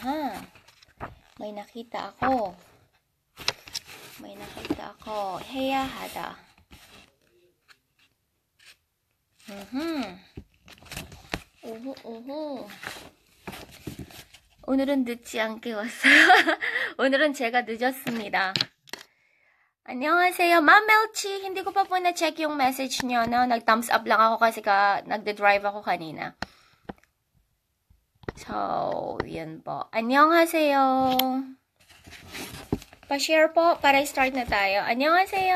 Aha! May nakita ako. May nakita ako. Heya hada. Mhm. Uhu uhu. 오늘은 늦지 않게 왔어요. 오늘은 제가 늦었습니다. 안녕하세요. Ma'am Melchi, hindi ko pa po na-check yung message niyo, no? Nag-thumbs up lang ako kasi ka, nagde-drive ako kanina. Tauyan po. 안녕하세요. Pa-share po para start na tayo. 안녕하세요.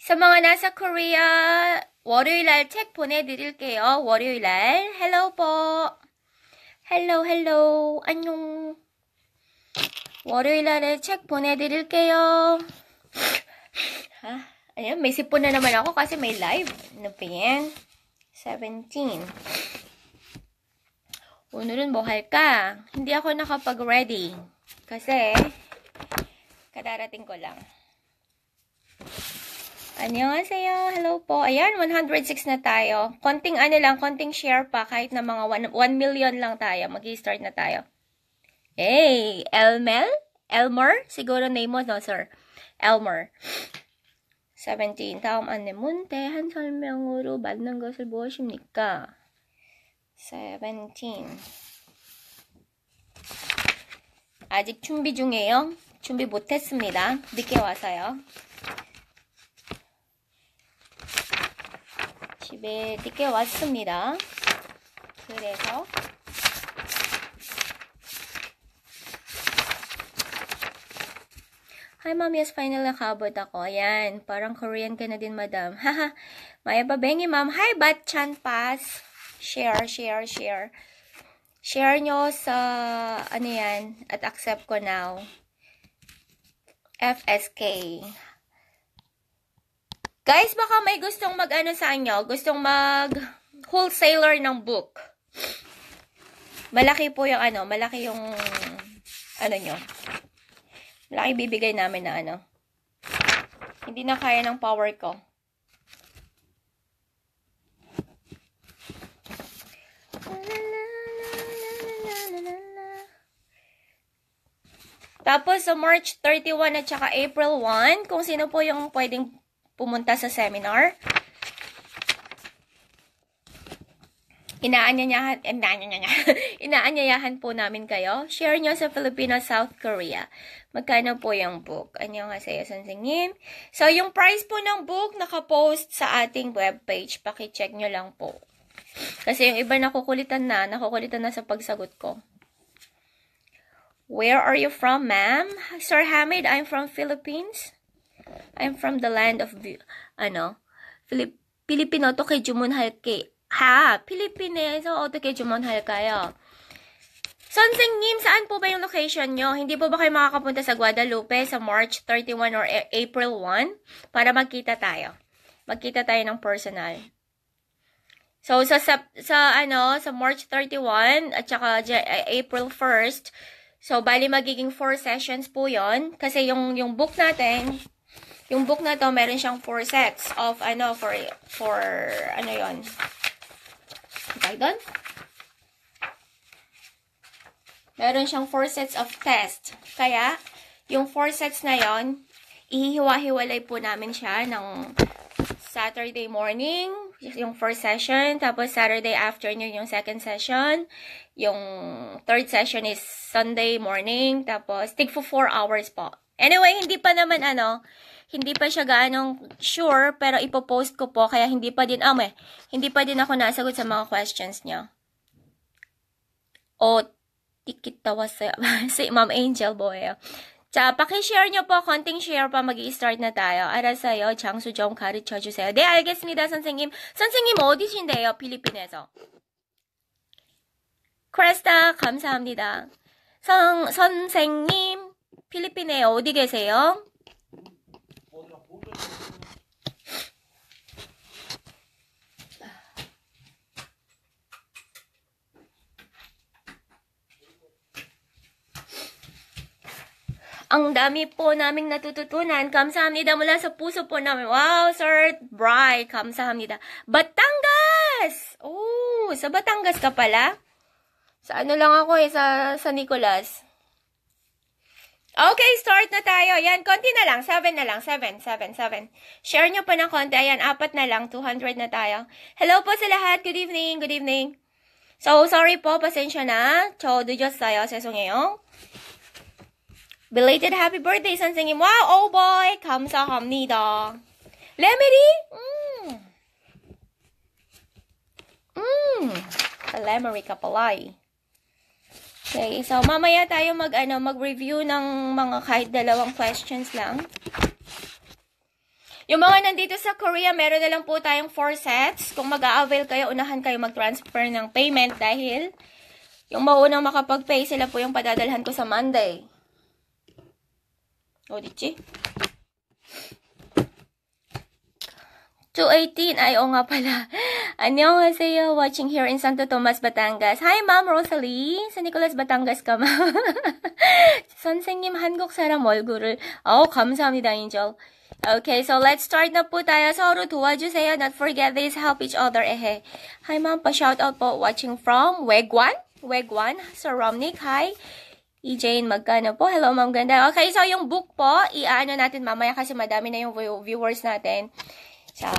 Sa mga nasa Korea, 월요일 날책 보내드릴게요. 월요일 날. Hello po. Hello, hello. 안녕. 월요일 날에 책 보내드릴게요. Ah, ayun, may sipon na naman ako kasi may live. Ano pa yan? 17. 오늘은 뭐 할까? Hindi ako nakapag-ready. Kasi, kadarating ko lang. 안녕하세요. Hello po. Ayan, 106 na tayo. Konting ano lang, konting share pa. Kahit na mga 1, million lang tayo. mag start na tayo. Hey, Elmel? Elmer? Siguro name mo, no, sir. Elmer. 17. 다음 안내 문대 한 설명으로 맞는 것을 무엇입니까? seventeen. 아직 준비 중이에요. 준비 못했습니다. 늦게 와서요. 집에 늦게 왔습니다. 그래서 Hi, Ma'am. Yes, finally nakaabot ako. Ayan, parang Korean ka na din, Madam. Haha, maya babengi, Ma'am. Hi, Bat Chan Pass. Share, share, share. Share nyo sa, ano yan, at accept ko now. FSK. Guys, baka may gustong mag-ano sa inyo, gustong mag-wholesaler ng book. Malaki po yung ano, malaki yung, ano nyo. Malaki bibigay namin na ano. Hindi na kaya ng power ko. Tapos sa March 31 at saka April 1, kung sino po yung pwedeng pumunta sa seminar. Inaanyayahan, eh, inaanyayahan, inaanyayahan po namin kayo. Share nyo sa Filipino South Korea. Magkano po yung book? Ano nga sa'yo, Sansingin? So, yung price po ng book, nakapost sa ating webpage. Pakicheck nyo lang po. Kasi yung iba nakukulitan na, nakukulitan na sa pagsagot ko. Where are you from, ma'am? Sir Hamid, I'm from Philippines. I'm from the land of, ano, Filip Filipino to kay Jumun Halke. Ha, Pilipinas o to kay Jumun Halkayo. Sonsingim, saan po ba yung location nyo? Hindi po ba kayo makakapunta sa Guadalupe sa March 31 or April 1 para magkita tayo? Magkita tayo ng personal. So, sa, sa, sa, ano, sa March 31 at saka April 1 So, bali magiging 4 sessions po yon Kasi yung, yung book natin, yung book na to, meron siyang 4 sets of ano, for, for ano yon Tag doon? Meron siyang 4 sets of test. Kaya, yung 4 sets na yon ihihiwa hiwalay po namin siya ng Saturday morning, yung first session. Tapos Saturday afternoon, yung second session. Yung third session is Sunday morning. Tapos, take for 4 hours po. Anyway, hindi pa naman ano, hindi pa siya gaanong sure, pero ipopost ko po. Kaya hindi pa din, ah, may, hindi pa din ako nasagot sa mga questions niya. O, tikit tawa sa, si Ma'am Angel Boy. 자, 박해시어 nyo po, k o n t i 스 g s h 다요 알았어요. 장수 좀 가르쳐 주세요. 네, 알겠습니다, 선생님. 선생님 어디신데요, 필리핀에서? 크레스타, 감사합니다. 선, 선생님, 필리핀에 어디 계세요? Ang dami po naming natututunan. Kamsahamnida mula sa puso po namin. Wow, Sir Bry, kamsahamnida. Batangas! Oh, sa Batangas ka pala? Sa ano lang ako eh, sa San Nicolas. Okay, start na tayo. Yan, konti na lang. 7 na lang. 7, 7, 7. Share nyo pa ng konti. Ayan, apat na lang. 200 na tayo. Hello po sa lahat. Good evening, good evening. So, sorry po. Pasensya na. Chow, do just tayo. Sesong ngayon. Belated happy birthday 선생님. 와, wow, oh boy. 감사합니다. 레메리? 음. Mm. mm. Lemery Kapalay. Okay, so mamaya tayo mag ano, mag-review ng mga kahit dalawang questions lang. Yung mga nandito sa Korea, meron na lang po tayong 4 sets. Kung mag-a-avail kayo, unahan kayo mag-transfer ng payment dahil yung maunang makapag-pay sila po yung padadalhan ko sa Monday. 어딨지? 218. Ay, oo nga pala. 안녕하세요. Watching here in Santo Tomas, Batangas. Hi, Ma'am Rosalie. Sa Nicolas, Batangas ka, Ma'am. 선생님, 한국 사람 얼굴을. 어, 감사합니다, 인절. Okay, so let's start na po tayo. 서로 도와주세요. Not forget this. Help each other. Eh. Hi, Ma'am. Pa-shoutout po. Watching from Wegwan. Wegwan. Sir Romnick. Hi. E-Jane, magkano po? Hello, Ma'am Ganda. Okay, so yung book po, iaano natin mamaya kasi madami na yung viewers natin. So,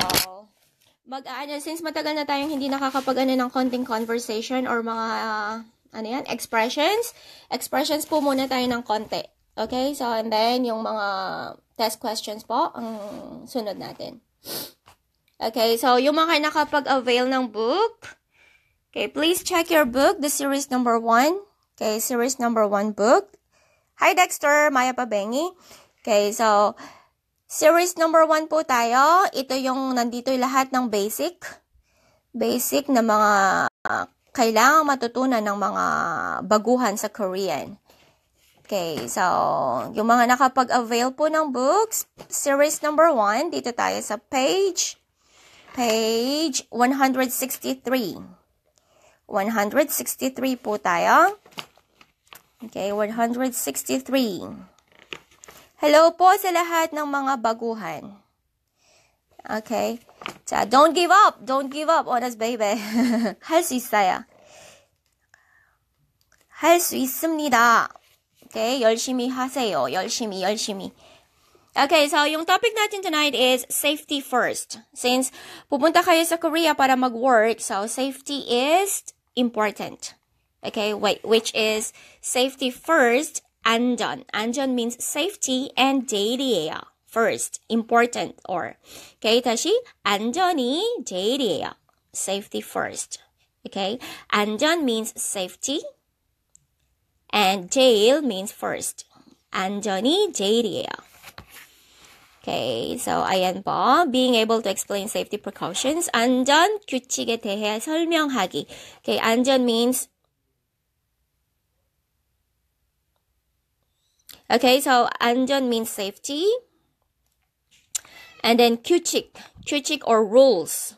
mag-aano, since matagal na tayong hindi nakakapag-ano ng konting conversation or mga, uh, ano yan, expressions, expressions po muna tayo ng konti. Okay, so and then yung mga test questions po, ang sunod natin. Okay, so yung mga nakapag-avail ng book, okay, please check your book, the series number 1. Okay, series number one book. Hi Dexter, Maya Pabengi. Okay, so series number one po tayo. Ito yung nandito yung lahat ng basic. Basic na mga uh, ah, kailangan matutunan ng mga baguhan sa Korean. Okay, so yung mga nakapag-avail po ng books, series number 1, dito tayo sa page, page 163. 163 po tayo. Okay, 163. Hello po sa lahat ng mga baguhan. Okay. So, don't give up. Don't give up on us, baby. 할 수 있어요. 할 수 있습니다. Okay, 열심히 하세요. 열심히, 열심히. Okay, so yung topic natin tonight is safety first. Since pupunta kayo sa Korea para mag-work, so safety is important. Okay, wait. which is safety first, 안전. 안전 means safety and 제일이에요. First, important or. Okay, 다시 안전이 제일이에요. Safety first. Okay, 안전 means safety and 제일 means first. 안전이 제일이에요. Okay, so 아이안 버 being able to explain safety precautions 안전 규칙에 대해 설명하기. Okay, 안전 means Okay, so 안전 means safety. And then 규칙, 규칙 or rules.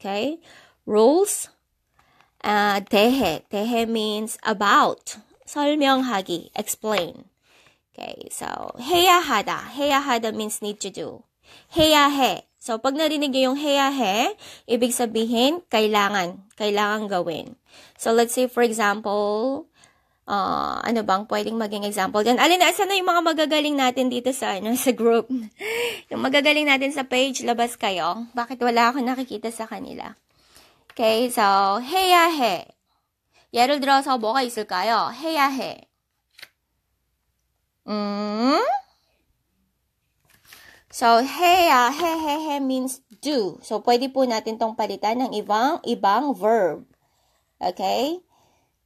Okay, rules. Uh, 대해, 대해 means about. 설명하기, explain. Okay, so, heyahada. Heyahada means need to do. Heyahe. So, pag narinig nyo yung heyahe, ibig sabihin, kailangan. Kailangan gawin. So, let's say, for example, uh, ano bang pwedeng maging example dyan? Alin, asan na yung mga magagaling natin dito sa, ano, sa group? yung magagaling natin sa page, labas kayo. Bakit wala ako nakikita sa kanila? Okay, so, heyahe. Yarul draw sa boka isul kayo. Heyahe. Mm? So, hea, ah, he, he, he means do. So, pwede po natin tong palitan ng ibang, ibang verb. Okay?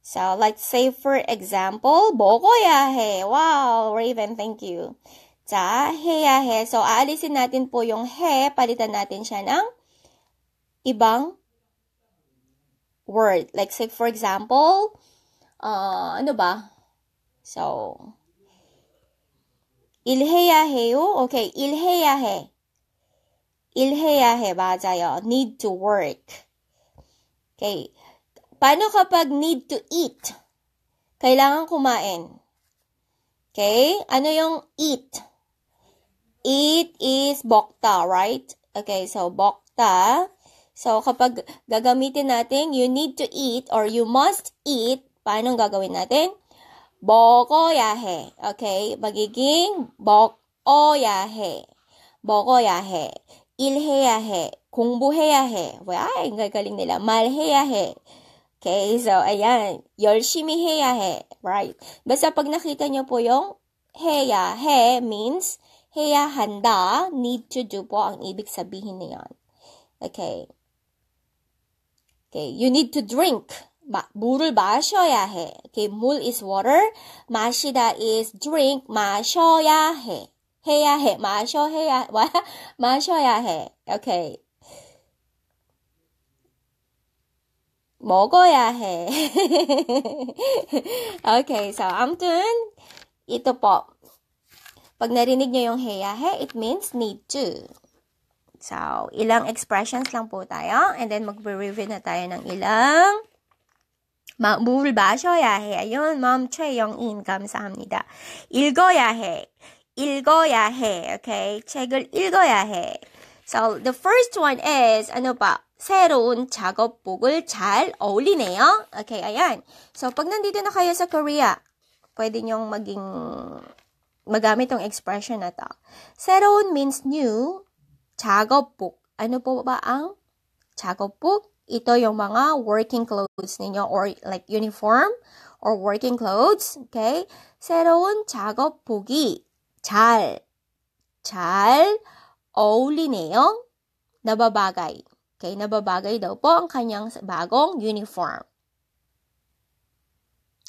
So, let's say for example, boko yahe. Wow, Raven, thank you. Sa heyahe. So, aalisin natin po yung he, palitan natin siya ng ibang word. Like, say, for example, uh, ano ba? So, 일해야 해요? 오케이, 일해야 해. 일해야 해, 맞아요. need to work. Okay. Paano kapag need to eat? Kailangan kumain. Okay? Ano yung eat? Eat is bokta, right? Okay, so bokta. So, kapag gagamitin natin, you need to eat or you must eat, paano gagawin natin? 먹어야 해. Okay? magiging 먹어야 해. 먹어야 해. 일해야 해. 공부해야 해. 뭐야? Ang gagaling nila. 말해야 해. Okay? So, ayan. 열심히 해야 해. Right? Basta pag nakita nyo po yung 해야 해 means 해야 한다, need to do po ang ibig sabihin niyan. Okay. Okay, you need to drink. 마, 물을 마셔야 해. Okay, 물 is water. 마시다 is drink. 마셔야 해. 해야 해. 마셔 해야 마, 마셔야 해. Okay. 먹어야 해. okay, so 아무튼 ito po. Pag narinig niyo yung 해야 해, it means need to. So, ilang expressions lang po tayo and then magbe-review na tayo ng ilang 마, 물 마셔야 해요. 멈 최영인 감사합니다. 읽어야 해. 읽어야 해. Okay. 책을 읽어야 해. So the first one is ano ba? 새로운 작업복을 잘 어울리네요. Okay, ayan. So pag nandito na kayo sa Korea, pwede niyong maging magamit tong expression na to. 새로운 means new. 작업복. Ano po ba ang 작업복? ito yung mga working clothes ninyo or like uniform or working clothes. Okay? 새로운 작업복이 잘, 잘 어울리네요. Nababagay. Okay? Nababagay daw po ang kanyang bagong uniform.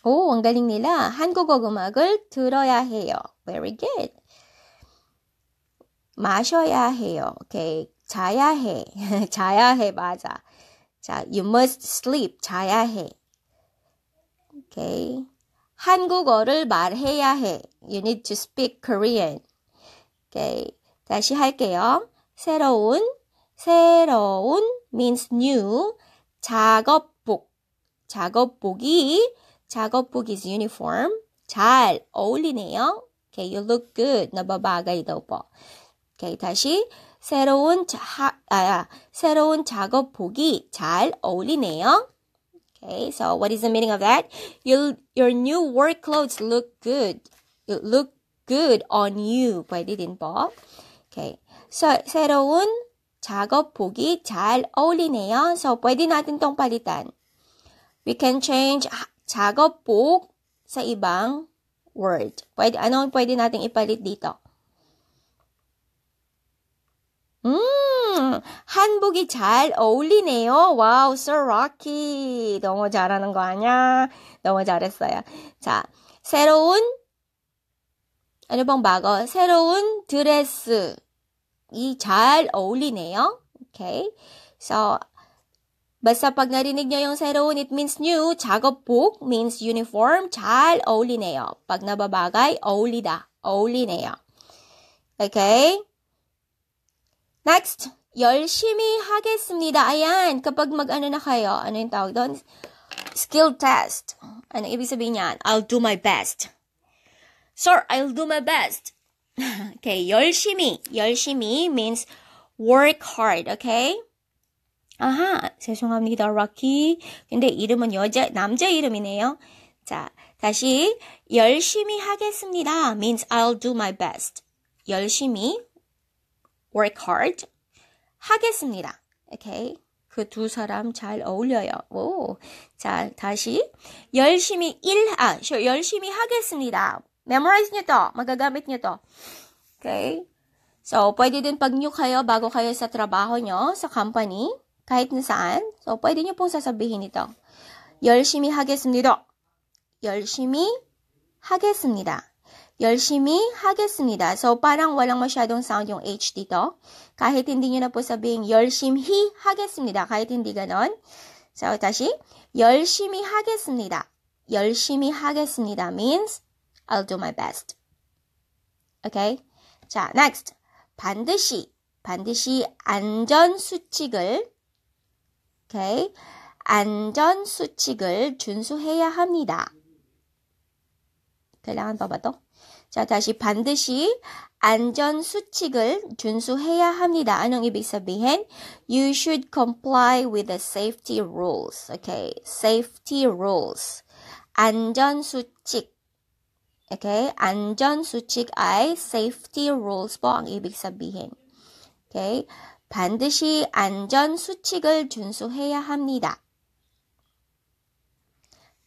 오, ang galing nila. 한국어 음악을 들어야 해요. Very good. 마셔야 해요. 오케이. Okay. 자야 해. 자야 해. 맞아. 자, you must sleep. 자야 해. 오케이. 한국어를 말해야 해. You need to speak Korean. 오케이. 다시 할게요. 새로운, 새로운 means new. 작업복. 작업복이, 작업복 is uniform. 잘 어울리네요. Okay, you look good. 너바바가 이더버. 오케이, 다시. 새로운 자, 아, 새로운 작업복이 잘 어울리네요. Okay, so what is the meaning of that? Your, your new work clothes look good. look good on you by Didin p o b Okay. So, 새로운 작업복이 잘 어울리네요. So, pwede natin tong palitan. We can change 작업복 sa ibang word. Pwede, anong pwede natin ipalit dito? 음, 한복이 잘 어울리네요. 와우, Sir Rocky. 너무 잘하는 거 아냐? 너무 잘했어요. 자, 새로운, 1번 막어. 새로운 드레스. 이 잘 어울리네요. 오케이. So, Basta pag narinig nyo yung 새로운, it means new. 작업복 means uniform. 잘 어울리네요. pag nababagay, 어울리다. 어울리네요. Okay? Next, 열심히 하겠습니다. Ayan, kapag mag-ano na kayo, ano yung tawag doon? Skill test. Ano ibig sabihin niyan? I'll do my best. Sir, I'll do my best. okay, 열심히. 열심히 means work hard, okay? 아하, 죄송합니다, Rocky. 근데 이름은 여자, 남자 이름이네요. 자, 다시 열심히 하겠습니다 means I'll do my best. 열심히 work hard 하겠습니다. 오케이. 그두 사람 잘 어울려요. 오. 자, 다시 열심히 일 아, 열심히 하겠습니다. memorize niyo to. Magagamit niyo to. Okay? So, pwede din pag new kayo bago kayo sa trabaho nyo, sa company, kahit na saan. So, pwede nyo pong sasabihin ito. 열심히 하겠습니다. 열심히 하겠습니다. 열심히 ha겠습니다. So, parang walang masyadong sound yung H dito. Kahit hindi nyo na po sabing 열심히 하겠습니다. kahit hindi ganon. So, 다시 열심히 하겠습니다. 열심히 하겠습니다 means I'll do my best. Okay? 자, next. 반드시, 반드시 안전수칙을, okay? 안전수칙을 준수해야 합니다. kailangan pa ba to? 자, 다시 반드시 안전 수칙을 준수해야 합니다. 안녕 입익 서비행. You should comply with the safety rules. Okay, safety rules. 안전 수칙. Okay, 안전 수칙 I safety rules po ang ibig sabihin. Okay, 반드시 안전 수칙을 준수해야 합니다.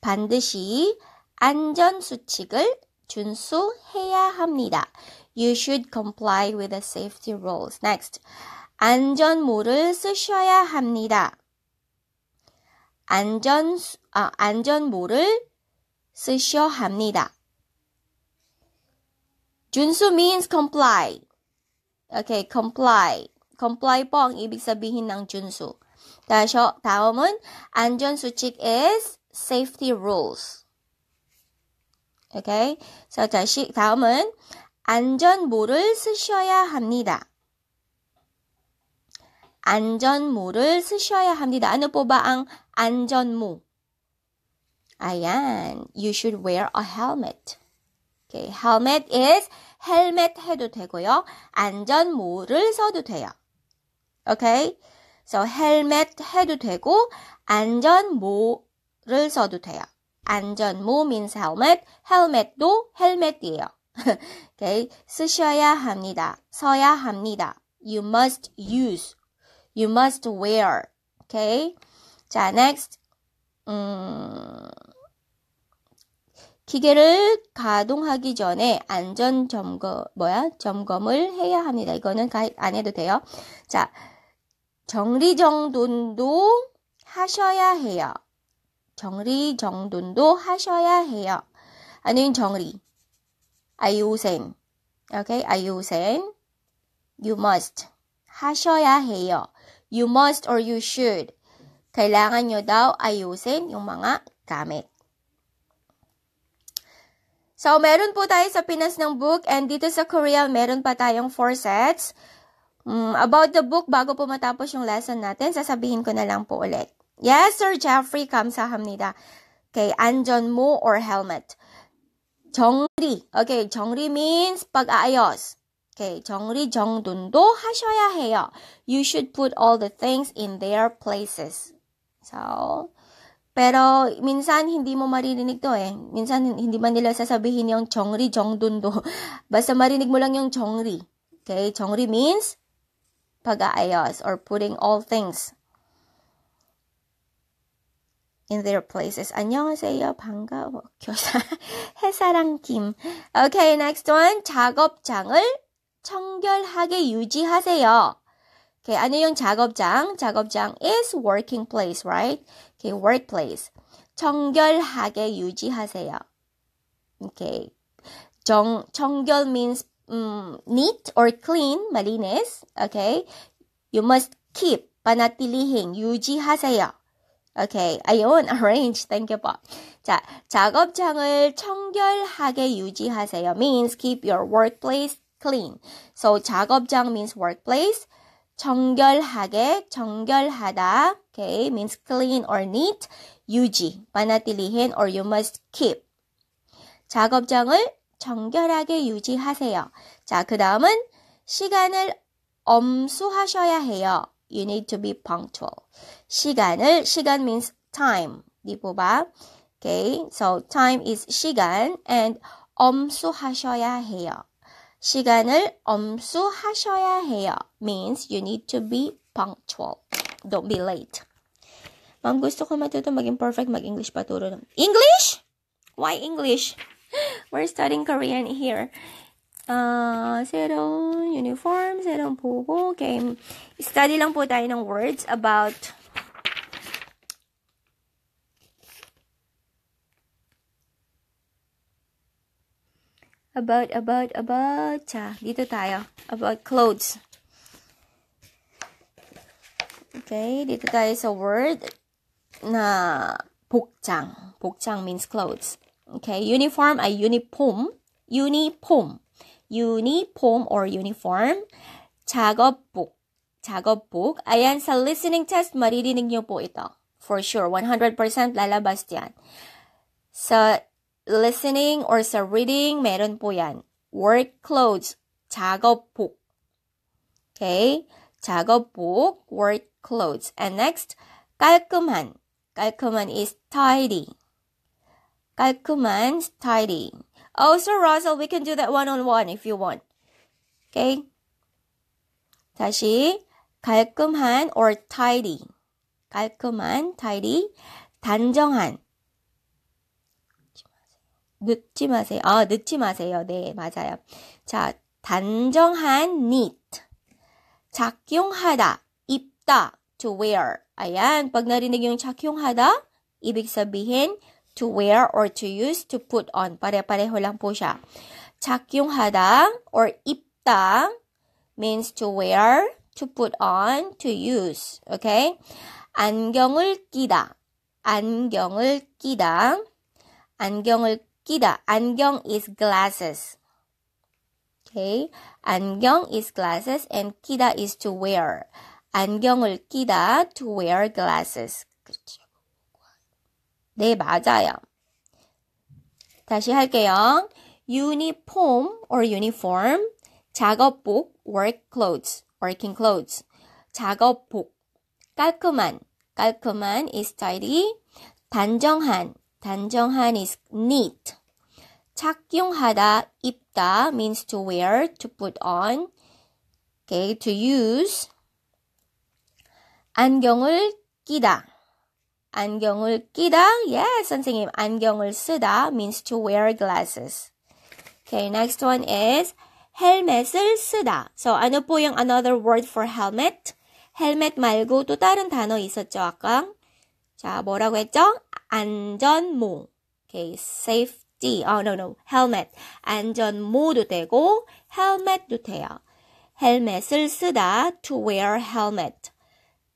반드시 안전 수칙을 준수해야 합니다. You should comply with the safety rules. Next. 안전모를 쓰셔야 합니다. 안전, 아, 안전모를 쓰셔야 합니다. 준수 means comply. Okay, comply. comply 뻥 ibig sabihin ng 준수. 다시, 다음은 안전수칙 is safety rules. Okay. 자, 다시 다음은 안전모를 쓰셔야 합니다. 안전모를 쓰셔야 합니다. Ano po 안전모? 아 y You should wear a helmet. Okay. Helmet is 헬멧 해도 되고요. 안전모를 써도 돼요. Okay. So 헬멧 해도 되고 안전모를 써도 돼요. 안전 모민사 a n 헬멧도 헬멧이에요. okay. 쓰셔야 합니다. 써야 합니다. You must use. You must wear. Okay. 자, next. 음, 기계를 가동하기 전에 안전 점검, 뭐야? 점검을 해야 합니다. 이거는 안 해도 돼요. 자, 정리정돈도 하셔야 해요. 정리 정돈도 하셔야 해요. 아니면 정리. 아이오센. Okay, 아이오센. You must. 하셔야 해요. You must or you should. Kailangan nyo daw ayusin yung mga gamit. So, meron po tayo sa Pinas ng book and dito sa Korea, meron pa tayong four sets. Um, about the book, bago po matapos yung lesson natin, sasabihin ko na lang po ulit. Yes, Sir Jeffrey. 감사합니다. Okay, 안전모 or helmet. 정리. Okay, 정리 means pag-aayos. Okay, 정리 정돈도 하셔야 해요. You should put all the things in their places. So, pero minsan hindi mo maririnig to eh. Minsan hindi man nila sasabihin yung 정리 정돈도. Basta marinig mo lang yung 정리. Okay, 정리 means pag-aayos or putting all things in their places. 안녕하세요. 반가워. 교사 해사랑 김. Okay, next one. 작업장을 청결하게 유지하세요. Okay, 안내용 작업장. 작업장 is working place, right? Okay, workplace. 청결하게 유지하세요. Okay. 정, 청결 means um, neat or clean, malinis. Okay. You must keep, panatilihin, 유지하세요. 오케이. own arrange. thank you, Bob. 자, 작업장을 청결하게 유지하세요. means keep your workplace clean. So 작업장 means workplace. 청결하게청결하다 Okay, means clean or neat. 유지, 만나til리힌 or you must keep. 작업장을 청결하게 유지하세요. 자, 그 다음은 시간을 엄수하셔야 해요. You need to be punctual. 시간을 시간 means time. 니보바. Okay, so time is 시간 and 엄수하셔야 해요. 시간을 엄수하셔야 해요. means you need to be punctual. Don't be late. Ma'am, gusto ko matuto maging perfect mag-English pa turo. English? Why English? We're studying Korean here. uh, ah, zero, uniform, zero buko. Okay, study lang po tayo ng words about about, about, about, cha, dito tayo, about clothes. Okay, dito tayo sa word na pukchang. Pukchang means clothes. Okay, uniform ay uniform. Uniform. 유니폼 or uniform, 작업복, 작업복. Ayan, sa listening test, maririnig nyo po ito. For sure, 100% lalabas yan. Sa listening or sa reading, meron po yan. Work clothes, 작업복. Okay? 작업복, work clothes. And next, 깔끔한. 깔끔한 is tidy. 깔끔한 tidy. Also, Russell, we can do that one-on-one if you want. Okay? 다시 깔끔한 or tidy. 깔끔한, tidy. 단정한. 늦지 마세요. 아, 늙지 마세요. 네, 맞아요. 자, 단정한 neat. 작용하다, 입다, to wear. Ayan, pag narinig yung 용하다 ibig sabihin, to wear or to use to put on. Pare-pareho lang po siya. hadang or ipda means to wear, to put on, to use. Okay? 안경을 끼다. 안경을 끼다. 안경을 끼다. 안경 is glasses. Okay? 안경 is glasses and 끼다 is to wear. 안경을 끼다 to wear glasses. 그렇죠. 네, 맞아요. 다시 할게요. uniform or uniform 작업복 work clothes working clothes 작업복 깔끔한 깔끔한 is tidy 단정한 단정한 is neat 착용하다 입다 means to wear to put on okay to use 안경을 끼다 안경을 끼다. Yes, 선생님. 안경을 쓰다 means to wear glasses. Okay, next one is 헬멧을 쓰다. So, ano po yung another word for helmet? 헬멧 말고 또 다른 단어 있었죠, 아까? 자, 뭐라고 했죠? 안전모. Okay, safety. Oh, no, no. helmet. 안전모도 되고, h e l m e t 도 돼요. 헬멧을 쓰다, to wear helmet.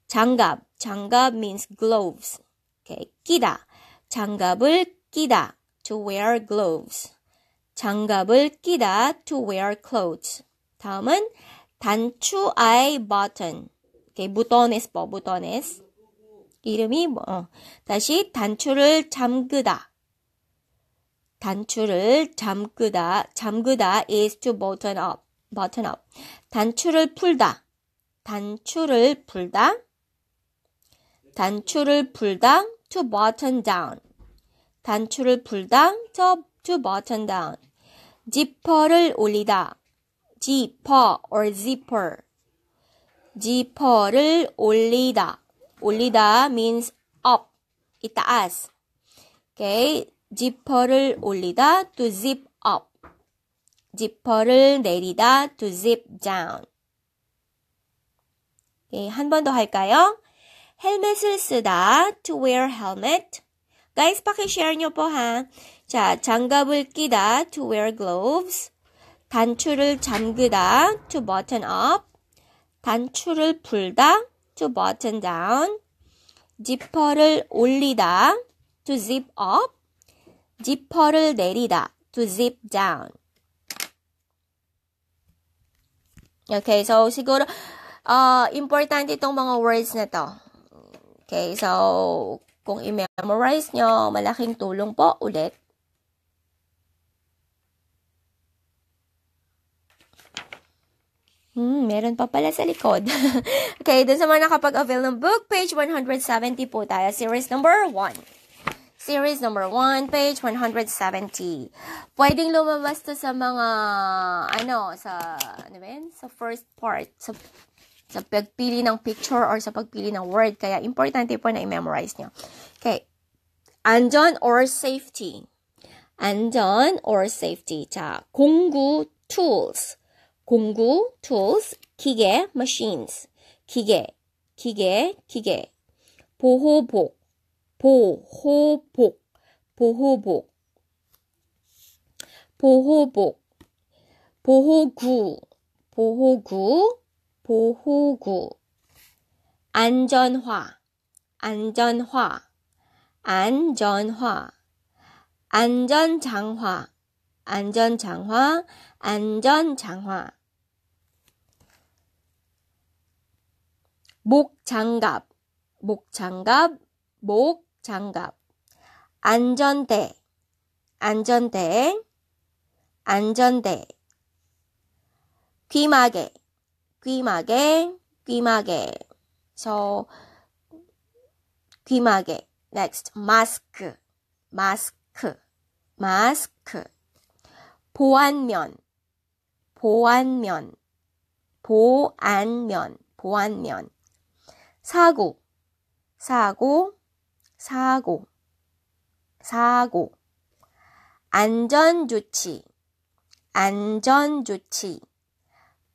장갑. 장갑 means gloves. o k a 끼다. 장갑을 끼다. To wear gloves. 장갑을 끼다. To wear clothes. 다음은 단추 아이 버튼. 이렇게 무더네스 뭐 무더네스. 이름이 뭐 어. 다시 단추를 잠그다. 단추를 잠그다. 잠그다 is to button up. button up. 단추를 풀다. 단추를 풀다. 단추를 풀당 to button down. 단추를 풀당 to, to button down. 지퍼를 올리다. 지퍼 or zipper. 지퍼를 올리다. 올리다 means up. 이따 as. Okay. 지퍼를 올리다 to zip up. 지퍼를 내리다 to zip down. 예, 한번 더 할까요? 헬멧을 쓰다. To wear helmet. Guys, pakishare요 뽀한. 자, 장갑을 끼다. To wear gloves. 단추를 잠그다. To button up. 단추를 풀다. To button down. 지퍼를 올리다. To zip up. 지퍼를 내리다. To zip down. Okay, so siguro uh, important itong mga words na to. Okay, so kung i-memorize nyo, malaking tulong po ulit. Hmm, meron pa pala sa likod. okay, dun sa mga nakapag-avail ng book, page 170 po tayo. Series number 1. Series number 1, page 170. Pwedeng lumabas to sa mga, ano, sa, ano ba yun? Sa first part. Sa sa pagpili ng picture or sa pagpili ng word. Kaya, importante po na i-memorize nyo. Okay. a n 전 or n o safety. a n 전 or n o safety. kunggu tools. Kunggu tools. k i 기 e machines. Kige. Kige, kige. Pohobok. Pohobok. Pohobok. 기계, 기계, 기계. 보호복, 보호복, Pohogu. 보호구, 보호구. 보호구 안전화 안전화 안전화 안전장화 안전장화 안전장화 목장갑 목장갑 목장갑 안전대 안전대 안전대 귀마개 귀마개, 귀마개. So, 귀마개. Next, 마스크, 마스크, 마스크. 보안면, 보안면, 보안면, 보안면. 사고, 사고, 사고, 사고. 안전조치, 안전조치,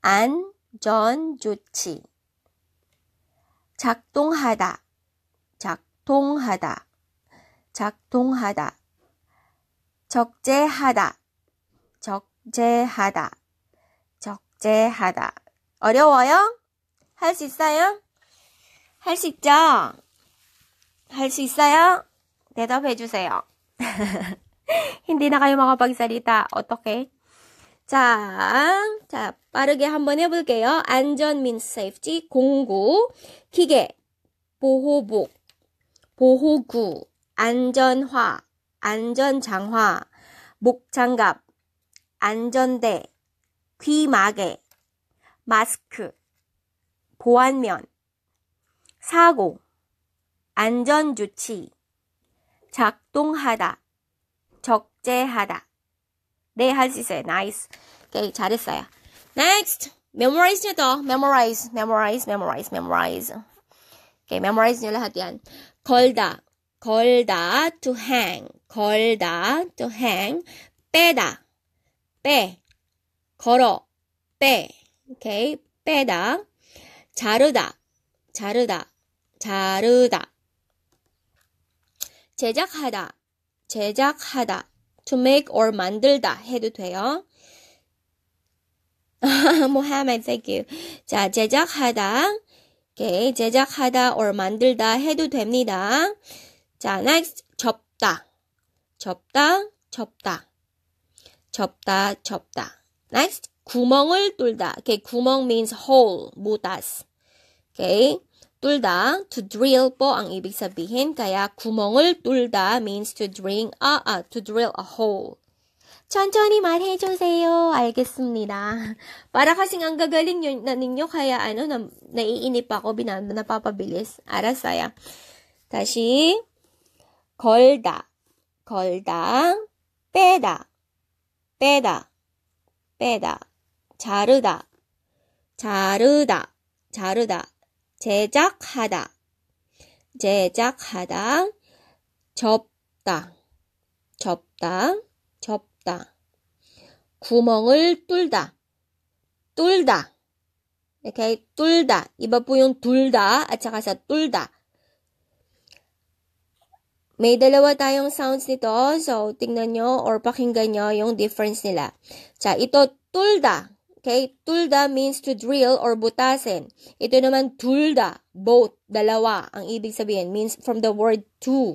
안, 전 조치 작동하다 작동하다 작동하다 적재하다 적재하다 적재하다 어려워요? 할 수 있어요? 할 수 있죠? 할 수 있어요? 대답해 주세요. 힌디 나가요 na kayo m 어떻게? 자, 자, 빠르게 한번 해볼게요. 안전 means safety, 공구, 기계, 보호복, 보호구, 안전화, 안전장화, 목장갑, 안전대, 귀마개, 마스크, 보안면, 사고, 안전조치, 작동하다, 적재하다. 네, 할 수 있어요. 나이스. 오케이, 잘했어요. next. memorize 더 memorize, memorize, memorize, memorize. 오케이, memorize를 하디한 걸다, 걸다 to hang, 걸다 to hang, 빼다, 빼, 걸어, 빼, 오케이, 빼다, 자르다, 자르다, 자르다, 제작하다, 제작하다. to make or 만들다 해도 돼요. 모하메 thank you. 자, 제작하다. 오케이, 제작하다 or 만들다 해도 됩니다. 자, next 접다. 접다, 접다. 접다, 접다. next 구멍을 뚫다. 오케이, 구멍 means hole, 못닿았 오케이. 뚫다 to drill po ang ibig sabihin kaya 구멍을 뚫다 means to drink a uh, to drill a hole. 천천히 말해 주세요. 알겠습니다. Para kasing ang gagaling yun, na ninyo kaya ano na, naiinip ako binab n napapabilis. 알았어요. 다시 걸다 걸다 빼다 빼다 빼다 자르다 자르다 자르다 제작하다, 제작하다, 접다, 접다, 접다. 구멍을 뚫다, 뚫다. 이렇게 뚫다. 이번 부용 둘다, 아차가서 뚫다. May dalawa tayong sounds nito. So, tingnan nyo or pakinggan nyo yung difference nila. 자, ito tulda. Okay? Tulda means to drill or butasin. Ito naman tulda, both, dalawa. Ang ibig sabihin means from the word two.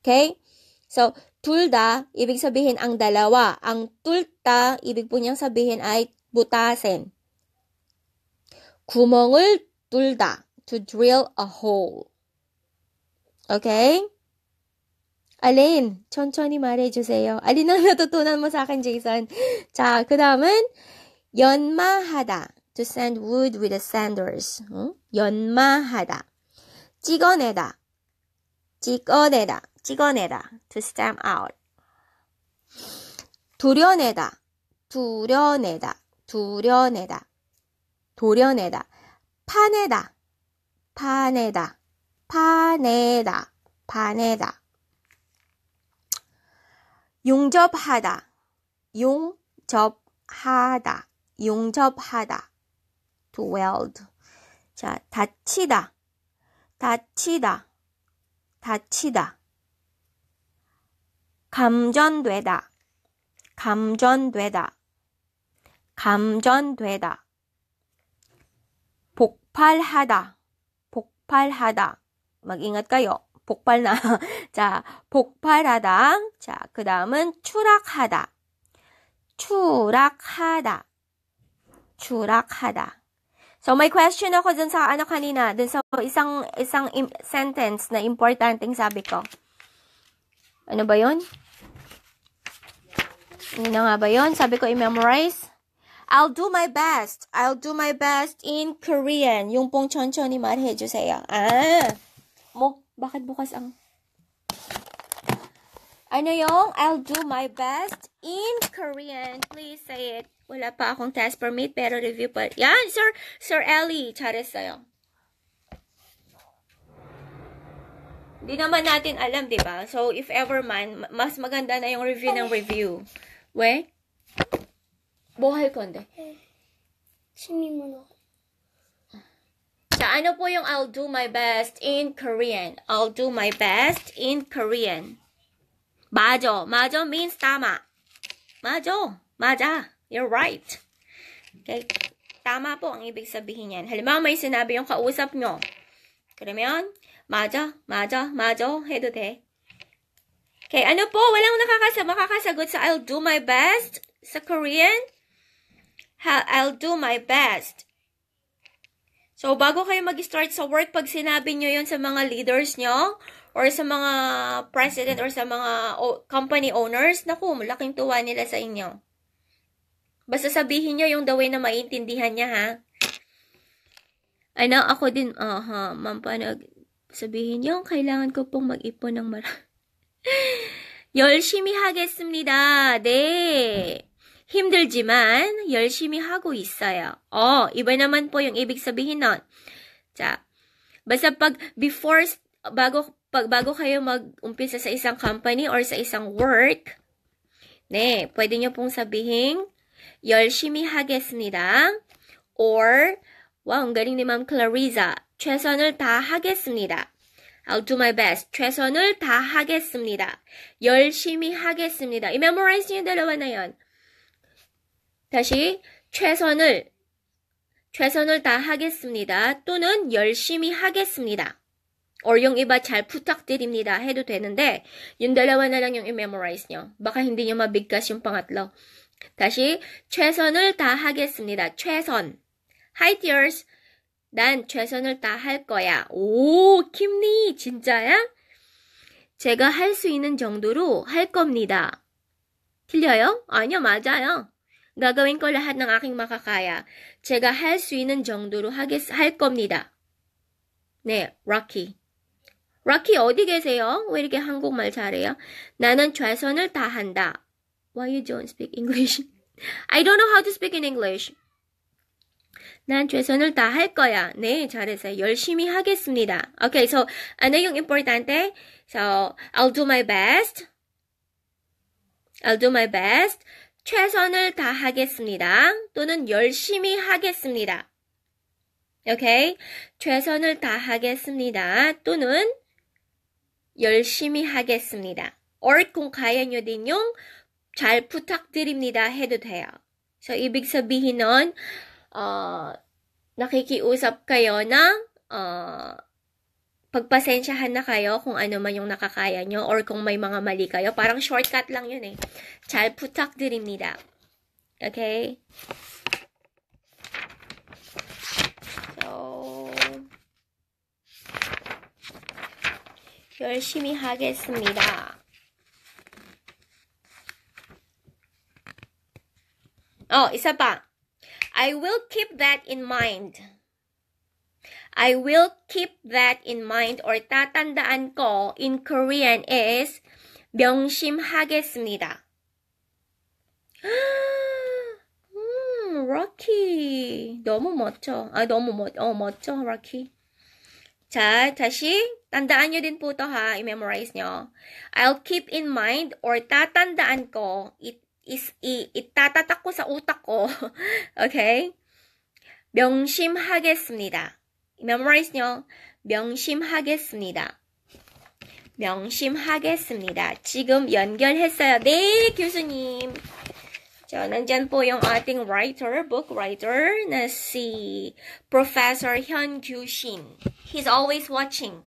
Okay? So, tulda, ibig sabihin ang dalawa. Ang tulta, ibig po niyang sabihin ay butasin. 구멍을 tulda, To drill a hole. Okay? 알린, 천천히 말해주세요. 알린, ang natutunan mo sa akin, Jason? 자, 그 다음은 연마하다. To sand wood with sanders. 응? 연마하다. 찍어내다. 찍어내다. 찍어내다. To stamp out. 도려내다. 두려내다. 두려내다. 도려내다. 파내다. 파내다. 파내다. 파내다. 용접하다. 용접하다. 용접하다. to weld. 자, 다치다. 다치다. 다치다. 감전되다. 감전되다. 감전되다. 폭발하다. 폭발하다. 막 이것까요? t kayo. 폭발나. 자, 폭발하다. 자, 그 다음은 추락하다. 추락하다. tsurakada. So, may question ako dun sa ano kanina, dun sa isang, isang im- sentence na importanteng sabi ko. Ano ba yon? Ano nga ba yon? Sabi ko i-memorize. I'll do my best. I'll do my best in Korean. Yung pong choncho ni Marhe Josea. Ah! Mo, bakit bukas ang... Ano yung I'll do my best in Korean? Please say it. Wala pa akong test permit, pero review pa. Yan, Sir, Sir Ellie. Charis sa'yo. Hindi naman natin alam, di ba? So, if ever man, mas maganda na yung review ng review. We? Buhay konde. Sumimono. Sa ano po yung I'll do my best in Korean? I'll do my best in Korean. Majo. Majo means tama. Majo. Maja. You're right. Okay? Tama po ang ibig sabihin yan. Halimbawa, may sinabi yung kausap nyo. 그러면, 맞아, 맞아, 맞아 해도 돼. Okay, ano po? Walang nakakas makakasagot sa I'll do my best sa Korean. I'll do my best. So, bago kayo mag-start sa work, pag sinabi nyo yun sa mga leaders nyo, or sa mga president, or sa mga company owners, naku, malaking tuwa nila sa inyo. Basta sabihin niyo yung the way na maintindihan niya, ha? Ano, ako din, aha, uh, -huh, ma'am, paano, sabihin niyo, kailangan ko pong mag-ipon ng marami. 열심히 하겠습니다. 네. 힘들지만 열심히 하고 있어요. Oh, iba naman po yung ibig sabihin nun. 자, basta pag before, bago, pag bago kayo mag-umpisa sa isang company or sa isang work, ne, pwede niyo pong sabihin, 열심히 하겠습니다. or 와 엉가리님 맘 클라리자 최선을 다하겠습니다. I'll do my best. 최선을 다하겠습니다. 열심히 하겠습니다. 이 memorizing 들어 다시 최선을 최선을 다하겠습니다. 또는 열심히 하겠습니다. 어용이바 잘 부탁드립니다. 해도 되는데 윤달 n dalawa na lang yung i-memorize nyo. Baka hindi nyo 다시 최선을 다하겠습니다. 최선. Hi dears. 난 최선을 다 할 거야. 오, 킴니 진짜야? 제가 할 수 있는 정도로 할 겁니다. 틀려요? 아니요, 맞아요. g 가 g a w i n ko l a h a 제가 할 수 있는 정도로 하겠, 할 겁니다. 네, r 키 c 키 어디 계세요? 왜 이렇게 한국말 잘해요? 나는 최선을 다한다. Why you don't speak English? I don't know how to speak in English. 난 최선을 다 할 거야. 네, 잘했어요. 열심히 하겠습니다. Okay, so another importante. So I'll do my best. I'll do my best. 최선을 다하겠습니다. 또는 열심히 하겠습니다. Okay? 최선을 다하겠습니다. 또는 열심히 하겠습니다. Or kung kaya nyo din yung 잘 부탁드립니다 해도 돼요. So, ibig sabihin nun, uh, nakikiusap kayo ng uh, pagpasensyahan na kayo kung ano man yung nakakaya nyo or kung may mga mali kayo. Parang shortcut lang yun eh. 잘 부탁드립니다. Okay? So, 열심히 하겠습니다. 어, isa pa. I will keep that in mind. I will keep that in mind or tatandaan ko in Korean is 명심하겠습니다. 음, Rocky. 너무 멋져. 아, 너무 멋, 어, 멋져, Rocky. 자, 다시 tandaan nyo din po to ha. I-memorize nyo. I'll keep in mind or tatandaan ko it 있, 이, 있다 따따고서 우따고 오케이 명심하겠습니다 memorize요 명심하겠습니다 명심하겠습니다 지금 연결했어요 네 교수님 So, nandyan po yung ating writer, book writer, na si Professor Hyun Kyu Shin. He's always watching.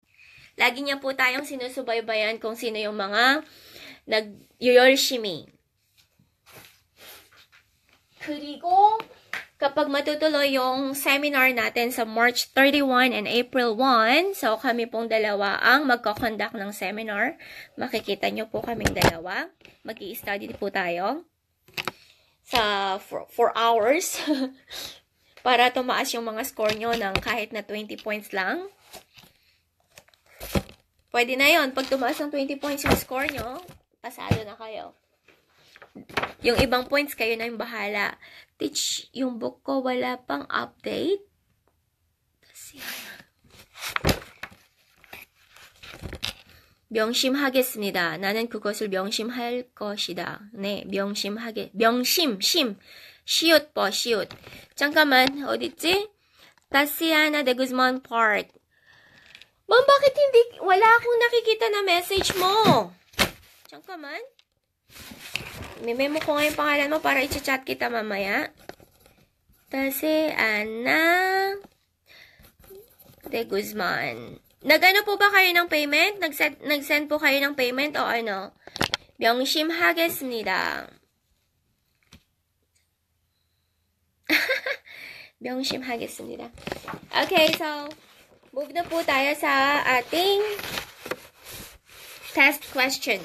Lagi niya po tayong sinusubaybayan kung sino yung mga nag-yoyoshimi. 그리고 kapag matutuloy yung seminar natin sa March 31 and April 1, so kami pong dalawa ang magkoconduct ng seminar. Makikita nyo po kaming dalawa. mag study po tayo sa for hours para tumaas yung mga score nyo ng kahit na 20 points lang. Pwede na yon Pag tumaas ng 20 points yung score nyo, pasado na kayo. Yung ibang points, kayo na yung bahala. Teach, yung book ko wala pang update. Tapos yan. 명심하겠습니다. 나는 그것을 명심할 것이다. 네, 명심하게, 명심, 심. 시옷 버, 시옷. 잠깐만, 어딨지? Tasiana de Guzman Park. Ma'am, bakit hindi, wala akong nakikita na message mo? 잠깐만 memo ko nga pangalan mo para i-chat kita mamaya. Tasi Ana de Guzman. Nagano po ba kayo ng payment? Nag-send nag -send po kayo ng payment o ano? Byungshim hages nila. Byungshim hages nila. Okay, so, move na po tayo sa ating test question.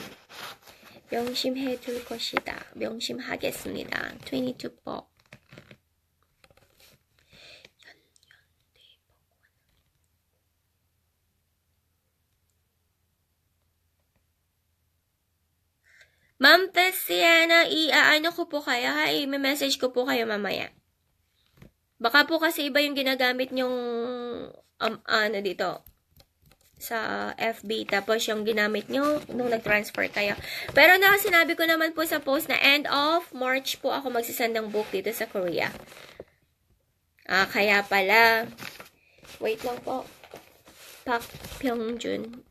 명심해 둘 것이다. 명심하겠습니다. 22법. Ma'am Tessiana, iaano ko po kayo ha? I-message ko po kayo mamaya. Baka po kasi iba yung ginagamit nyong um, ano dito, sa ah, FB. Tapos, yung ginamit nyo nung nag-transfer kayo. Pero na, sinabi ko naman po sa post na end of March po ako magsisend ng book dito sa Korea. Ah, kaya pala. Wait lang po. Pak Pyongjun.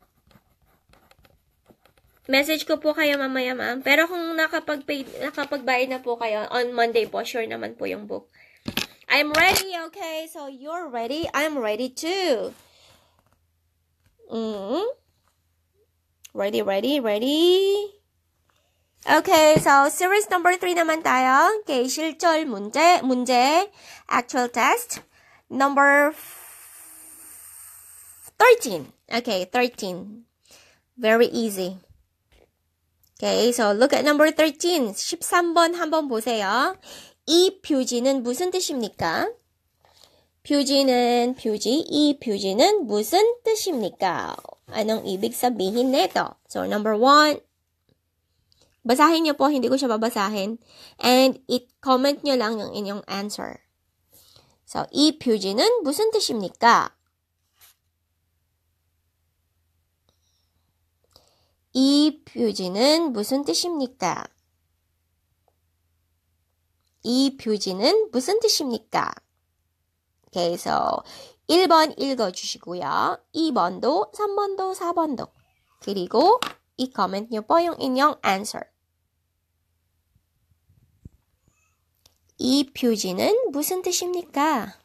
Message ko po kayo mamaya, ma'am. Pero kung nakapag nakapagbayad na po kayo, on Monday po, sure naman po yung book. I'm ready, okay? So, you're ready. I'm ready too. Mm. Ready, ready, ready. Okay, so series number three 나만 따요. Okay, 실절 문제, 문제, actual test number 13. Okay, 13. Very easy. Okay, so look at number 13. 13번 한번 보세요. 이 표지는 무슨 뜻입니까? 표지는 표지, 이 표지는 무슨 뜻입니까? Anong ibig sabihin nito? So, number one, basahin niyo po, hindi ko siya babasahin. And it comment niyo lang yung inyong answer. So, 이 표지는 무슨 뜻입니까? 이 표지는 무슨 뜻입니까? 이 표지는 무슨 뜻입니까? 계속 1번 읽어주시고요. 2번도, 3번도, 4번도. 그리고 이 comment y o 용 인형 answer. 이 표지는 무슨 뜻입니까?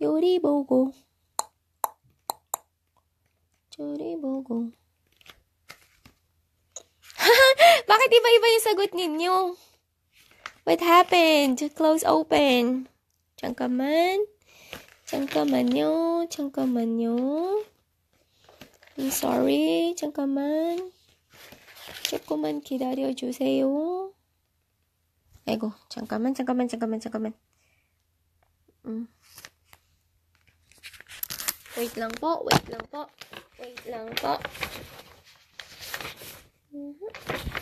요리 보고 조리 보고 Bakit 바이 a i b a y u What happened? Close open. 잠깐만. 잠깐만요. 잠깐만요. I'm sorry. 잠깐만. 조금만 기다려 주세요. 아이고, 잠깐만, 잠깐만, 잠깐만, 잠깐만. 음. Wait lang po, wait lang po, wait lang po. Mm-hmm.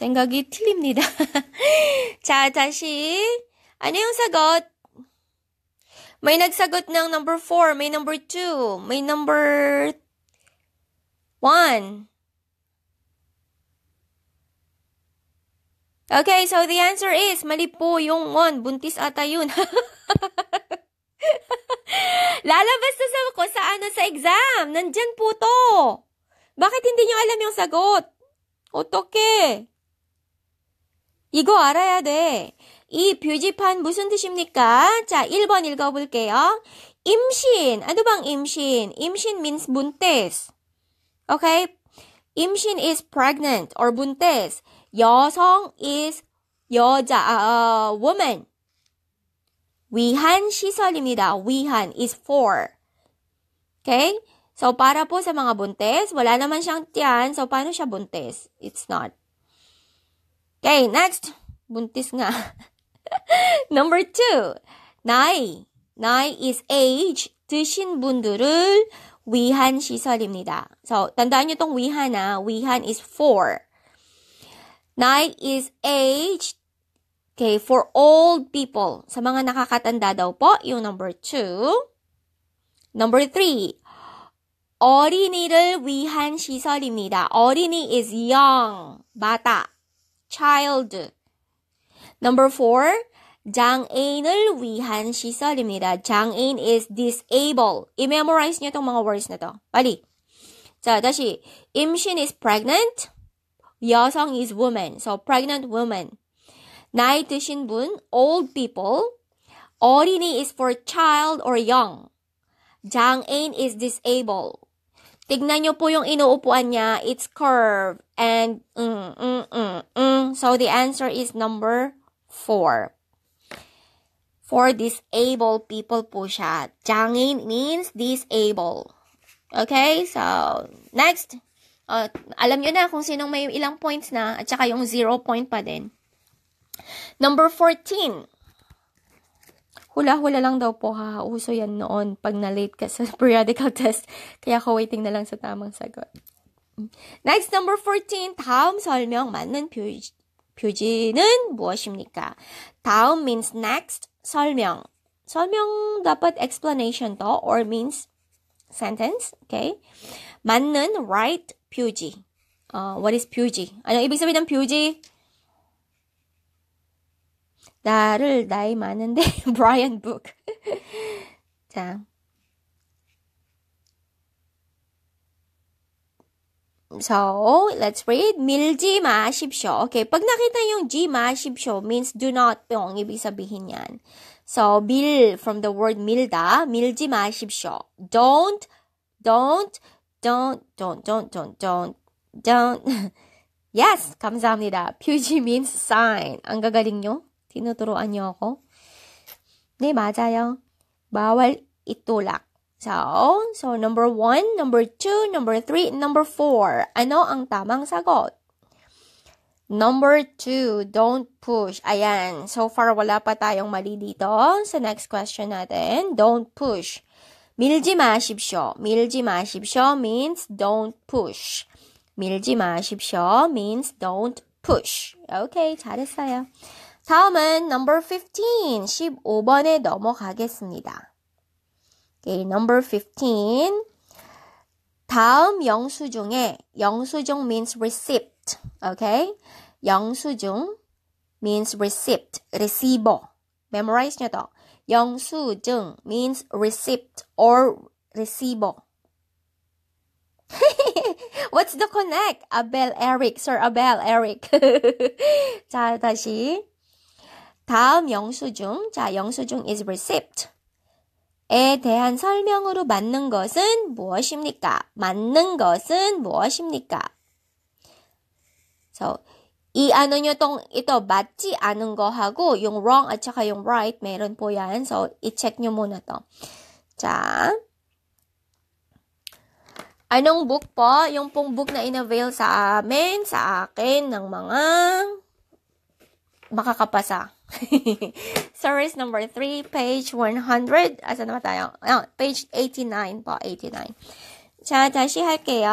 생각이 틀립니다. 자, 다시. Ano yung sagot? May nagsagot ng number 4, may number 2, may number 1. Okay, so the answer is, mali po yung 1. Buntis ata yun. Lalabas na sa ko sa ano sa exam. Nandyan po to. Bakit hindi nyo alam yung sagot? Otoke. 이거 알아야 돼. 이 표지판 무슨 뜻입니까? 자, 1번 읽어볼게요. 임신. Ano bang 임신? 임신 means buntis. Okay? 임신 is pregnant or buntis. 여성 is 여자, 아, uh, woman. 위한 시설입니다. 위한 is for. Okay? So, para po sa mga buntis, wala naman siyang tiyan. So, paano siya buntis? It's not. Okay, next. 문뜻nga. Number two. 나이. 나이 is age. 드신 분들을 위한 시설입니다. So, 단단히 똥 위하나. 위한 is for. 나이 is age. Okay, for old people. 사 a mga nakakatanda daw po, yung number two. Number three. 어린이를 위한 시설입니다. 어린이 is young. bata. child. Number four, 장애인을 위한 시설입니다. 장애인 is disabled. i-memorize nyo itong mga words na to. 빨리. 자, 다시. 임신 is pregnant. 여성 is woman. So, pregnant woman. 나이 드신 분, old people. 어린이 is for child or young. 장애인 is disabled. Tignan nyo po yung inuupuan niya. It's curved. And, mm, mm, mm, mm. So, the answer is number 4. For disabled people po siya. Jangin means disabled. Okay? So, next. Uh, alam nyo na kung sinong may ilang points na at saka yung zero point pa din. Number 14. hula-hula lang daw po ha. Uso yan noon pag na-late ka sa periodical test. Kaya a k o waiting na lang sa tamang sagot. Next, number 14. 다음 설명 맞는 표지, 표지는 무엇입니까? 다음 means next, 설명. 설명 dapat explanation to or means sentence. Okay? 맞는 right 표지. Uh, what is 표지? Anong i b 표지? 나를 나이 많은데 브라이언 북. 자. So, let's read. 밀지 마십시오. Okay, pag nakita yung G 마십시오 means do not yung ibig sabihin yan. So, 밀 from the word 밀다. 밀지 마십시오. Don't, don't, don't, don't, don't, don't, don't, don't. yes, 감사합니다. 표지 means sign. 안 가가ling nyo? Tinuturoan niyo ako? 네, 맞아요. bawal itulak. So, so number one, number two, number three, number four. Ano ang tamang sagot? Number two, don't push. Ayan, so far wala pa tayong mali dito. Sa next question natin, don't push. 밀지 마십시오. 밀지 마십시오 means don't push. 밀지 마십시오 means don't push. Okay, 잘했어요. 다음은 number 15, 15번에 넘어가겠습니다. Okay, number 15. 다음 영수 중에 영수증 means receipt. Okay? 영수증 means receipt. receiver. memorize 녀더. 영수증 means receipt or receiver. What's the connect? Abel Eric, Sir Abel Eric. 자, 다시. 다음 영수증, 자, 영수증 is receipt. 에 대한 설명으로 맞는 것은 무엇입니까? 맞는 것은 무엇입니까? So, 이 안은요, 동, ito, 맞지 않은 거하고, yung wrong at saka yung right, meron po yan. So, i-check nyo muna to. 자. Anong book po? Yung pong book na inavail sa amin, sa akin, ng mga makakapasa. Source number 3, page 100. 아서 naman tayo? 어, page 89 po, 89. 자, 다시 할게요.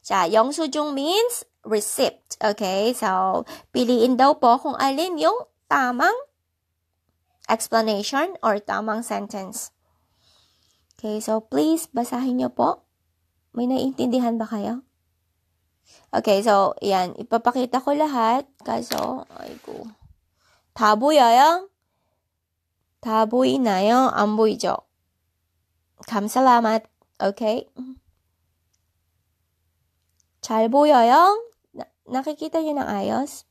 자, 영수증 means receipt. Okay, so piliin daw po kung alin yung tamang explanation or tamang sentence. Okay, so please basahin niyo po. May naiintindihan ba kayo? Okay, so, yan. Ipapakita ko lahat. Kaso, ay ko. 다 보여요? 다 보이나요? 안 보이죠? 감사라맛, okay? 잘 보여요? Na nakikita niyo ng ayos?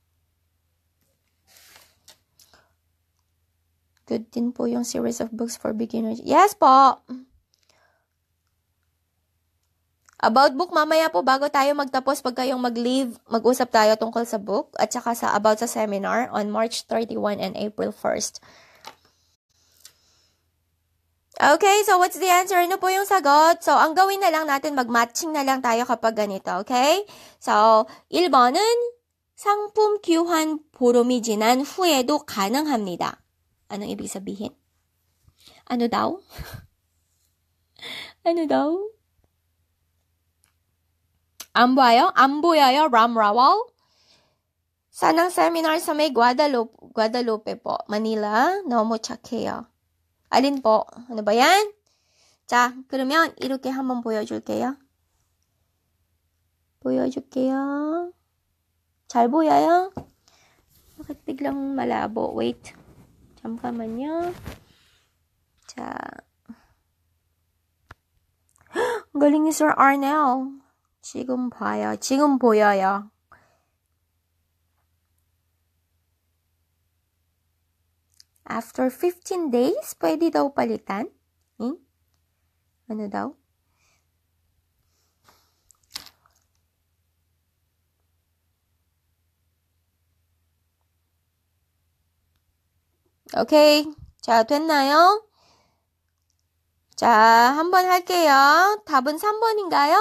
Good din po yung series of books for beginners. Yes po! About book, mamaya po bago tayo magtapos, pag kayong mag-leave, mag-usap tayo tungkol sa book at saka sa about sa seminar on March 31 and April 1st. Okay, so what's the answer? Ano po yung sagot? So, ang gawin na lang natin, mag-matching na lang tayo kapag ganito, okay? So, 1 sangpum 상품 교환 보름이 지난 후에도 가능합니다. Anong ibig sabihin? Ano daw? ano daw? 안 보여요? 안 보여요? 람라월? 산악 세미nar sa may Guadalupe, Guadalupe po, Manila. 너무 착해요. 알린 po. Ano ba yan? 자, 그러면 이렇게 한번 보여줄게요. 보여줄게요. 잘 보여요? Bakit biglang malabo? Wait. 잠깐만요. 자. Ang galing ni Sir Arnell. 지금 봐요. 지금 보여요. After 15 days, pwede daw palitan. Hmm? Ano daw? 오케이. 자, 됐나요? 자, 한번 할게요. 답은 3번인가요?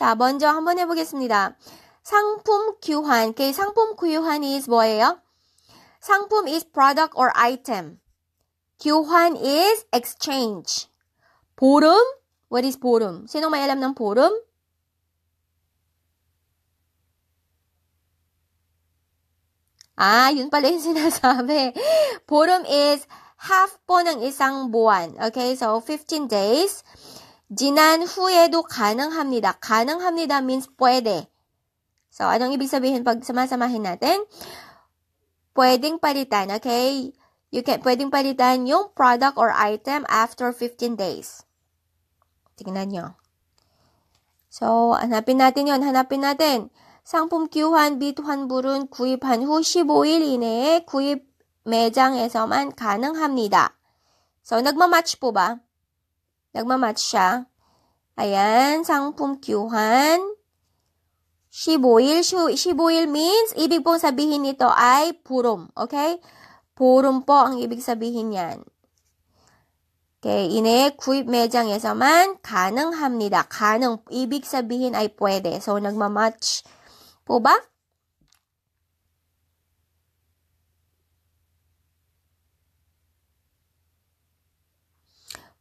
자, 먼저 한번 해보겠습니다. 상품 교환, 그 상품 교환이 is 뭐예요? 상품 is product or item. 교환 is exchange. 보름, what is 보름? Sino may alam ng 보름? Ah, yun pala yung sinasabi. Borum is half po ng isang buwan. Okay, so 15 days. 지난 후에도 가능합니다. 가능합니다 means pwede. So, anong ibig sabihin pag samasamahin natin? Pwedeng palitan, okay? You can, pwedeng palitan yung product or item after 15 days. Tingnan nyo. So, hanapin natin yon Hanapin natin. Sangpum 교환 및 환불은 구입한 hu, 15일 이내에 구입 매장에서만 가능합니다. So, nagmamatch po ba? Nagmamatch siya. Ayan, sangpum kyuhan. Shiboil. Shiboil means, ibig pong sabihin nito ay purum. Okay? Purum po ang ibig sabihin niyan. Okay, 이내 구입 매장에서만 가능합니다. 가능, ibig sabihin ay pwede. So, nagmamatch po ba?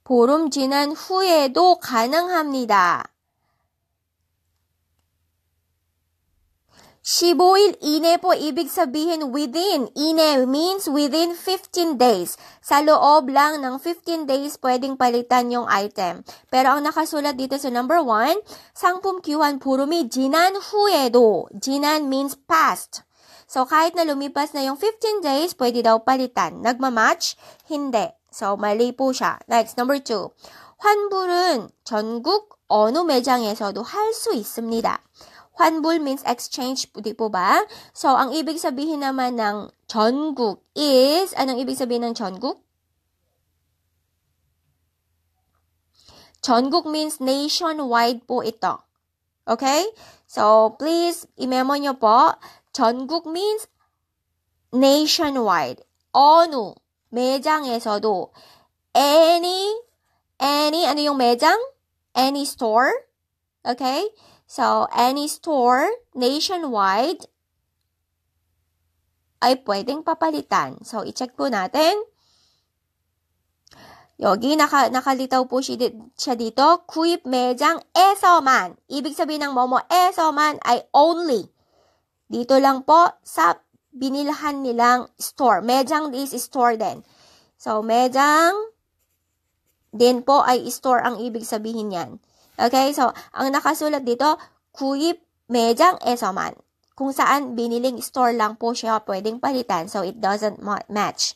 보름 지난 후에도 가능합니다. 15일 이내 po ibig sabihin within. Ine means within 15 days. Sa loob lang ng 15 days, pwedeng palitan yung item. Pero ang nakasulat dito sa number 1, 상품 교환 보름이 jinan huedo. Jinan means past. So, kahit na lumipas na yung 15 days, pwede daw palitan. Nagmamatch? Hindi. So, mali po siya. Next, number two. 환불은 전국 어느 매장에서도 할 수 있습니다. 환불 means exchange, di po ba? So, ang ibig sabihin naman ng 전국 is, anong ibig sabihin ng 전국? 전국 means nationwide po ito. Okay? So, please, imemo nyo po. 전국 means nationwide. 어느? 매장에서도 any any ano yung 매장? any store. Okay? So any store nationwide ay pwedeng papalitan. So i-check po natin. 여기 naka, nakalitaw po siya dito, 구입 매장에서만. Ibig sabihin ng 뭐뭐에서만 I only. Dito lang po sa binilhan nilang store. Mejang is store din. So, mejang din po ay store ang ibig sabihin niyan. Okay? So, ang nakasulat dito, kuip mejang esoman. Kung saan biniling store lang po siya pwedeng palitan. So, it doesn't match.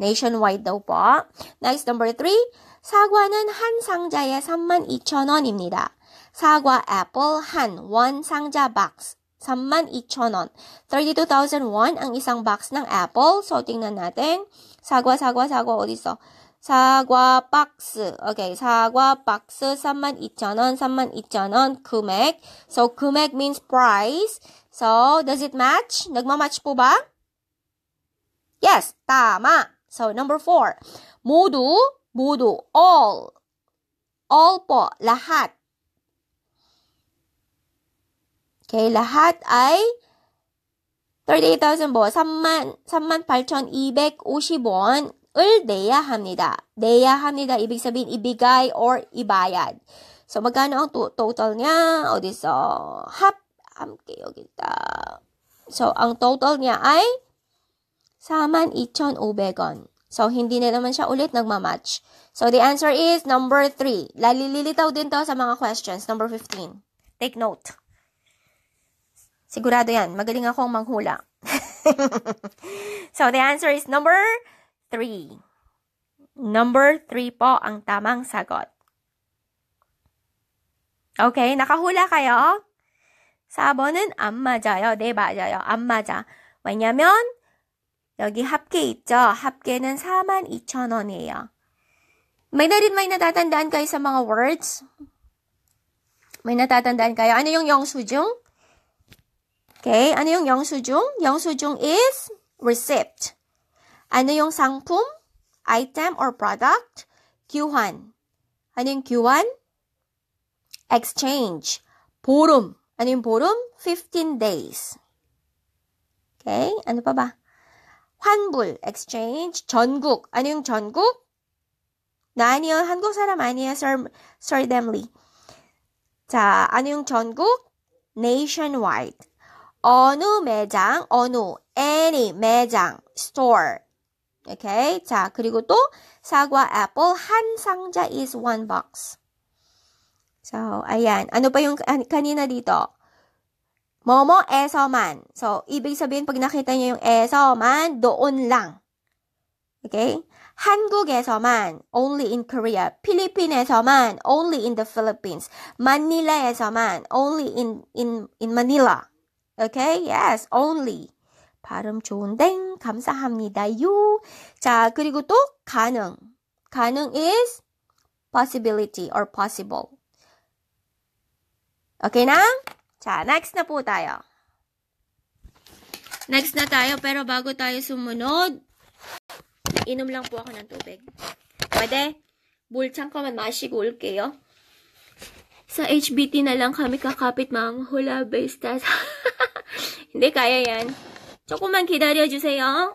Nationwide daw po. Next, number three. Sagwa 한 han 3만 2천 Sagwa apple han one sangja box 32,000원. 32,000 won ang isang box ng apple. So, tingnan natin. 사과, 사과, 사과 어딨어? 사과 박스. Okay, 사과 박스 32000 won. 32000 won. 금액. So, 금액 means price. So, does it match? Nagmamatch po ba? Yes, tama. So, number four. 모두, 모두, all. All po, lahat. Okay, lahat ay 38,000 won, 3만, 38,250 원을 내야 합니다. 내야 합니다. 입ig sabihin, ibigay or ibayad. So, magkano ang to- total niya? 어디서? Hap. 함께 여기 있다. So, ang total niya ay 42,500원. So, hindi na naman siya ulit nagmamatch. So, the answer is number 3. Lalililitaw din to sa mga questions. Number 15. Take note. Sigurado yan. Magaling akong manghula. so, the answer is number 3. Number 3 po ang tamang sagot. Okay, nakahula kayo? 4번은 안 맞아요. 네, 맞아요. 안 맞아. 왜냐면 여기 합계 있죠? 합계는 42,000원이에요. May na rin may natatandaan kayo sa mga words? May natatandaan kayo? Ano yung sujung? 오케이. Okay. 안내용 영수증. 영수증 is receipt. 안내용 상품, item or product, 교환. 아니면 교환, exchange. 보름. 아니면 보름, 15 days. 오케이. Okay. 안내 봐봐. 환불, exchange. 전국. 아니면 전국. 나 아니요. 한국 사람 아니에요. Sir, Sir Demley. 자, 안녕 전국, nationwide. 어느 매장, 어느, any 매장, store. Okay? 자, 그리고 또 사과, apple, 한 상자 is one box. So, ayan. Ano pa yung kanina dito? 뭐뭐에서만. So, ibig sabihin, pag nakita niyo yung 에서만, doon lang. Okay? 한국에서만, only in Korea. 필리핀에서만, only in the Philippines. 마닐라에서만, only in, in, in Manila. Okay? Yes, only. 발음 좋은데 감사합니다요. 자, 그리고 또 가능. 가능 is possibility or possible. Okay na? 자, next na po tayo. Next na tayo, pero bago tayo sumunod, inom lang po ako ng tubig. Pwede? 물창 man 마시고 올게요. Sa HBT na lang kami kakapit mga hula based 내가야얀 네, 조금만 기다려주세요.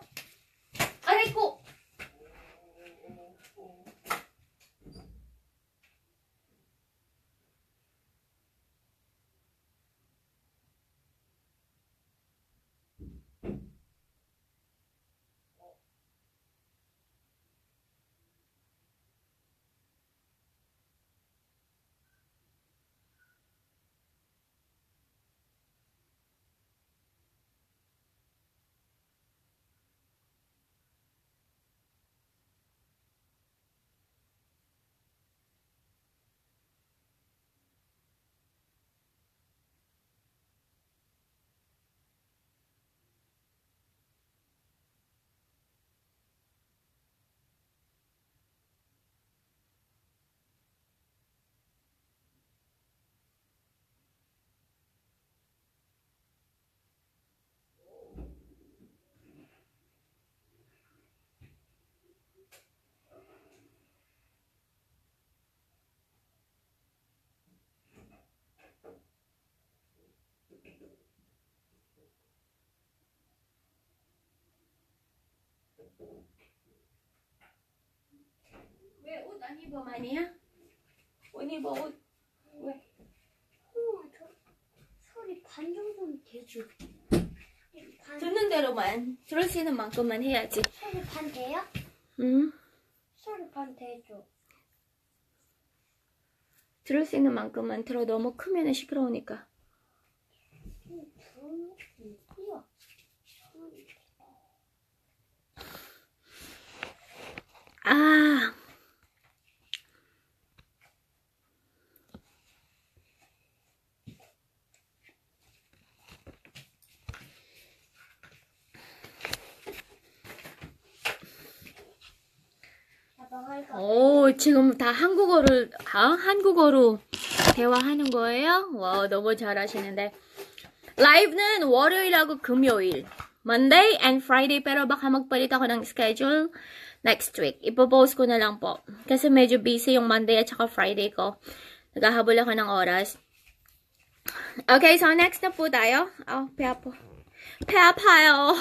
왜옷안 입어 마니야? 옷 입어 옷 왜? 우와 어, 저 소리 반 정도는 되죠 반, 듣는 대로만 들을 수 있는 만큼만 해야지 소리 반대요응 소리 반대죠 들을 수 있는 만큼만 들어 너무 크면 시끄러우니까 음, 음. 아. 오, 지금 다 한국어를, 아, 한국어로 대화하는 거예요? 와, 너무 잘하시는데. 라이브는 월요일하고 금요일. Monday and Friday, pero baka magpalit ako ng schedule. next week. Ipo-post ko na lang po. Kasi medyo busy yung Monday at saka Friday ko. Naghahabol ako ng oras. Okay, so next na po tayo. Oh, pepo. Pepayo!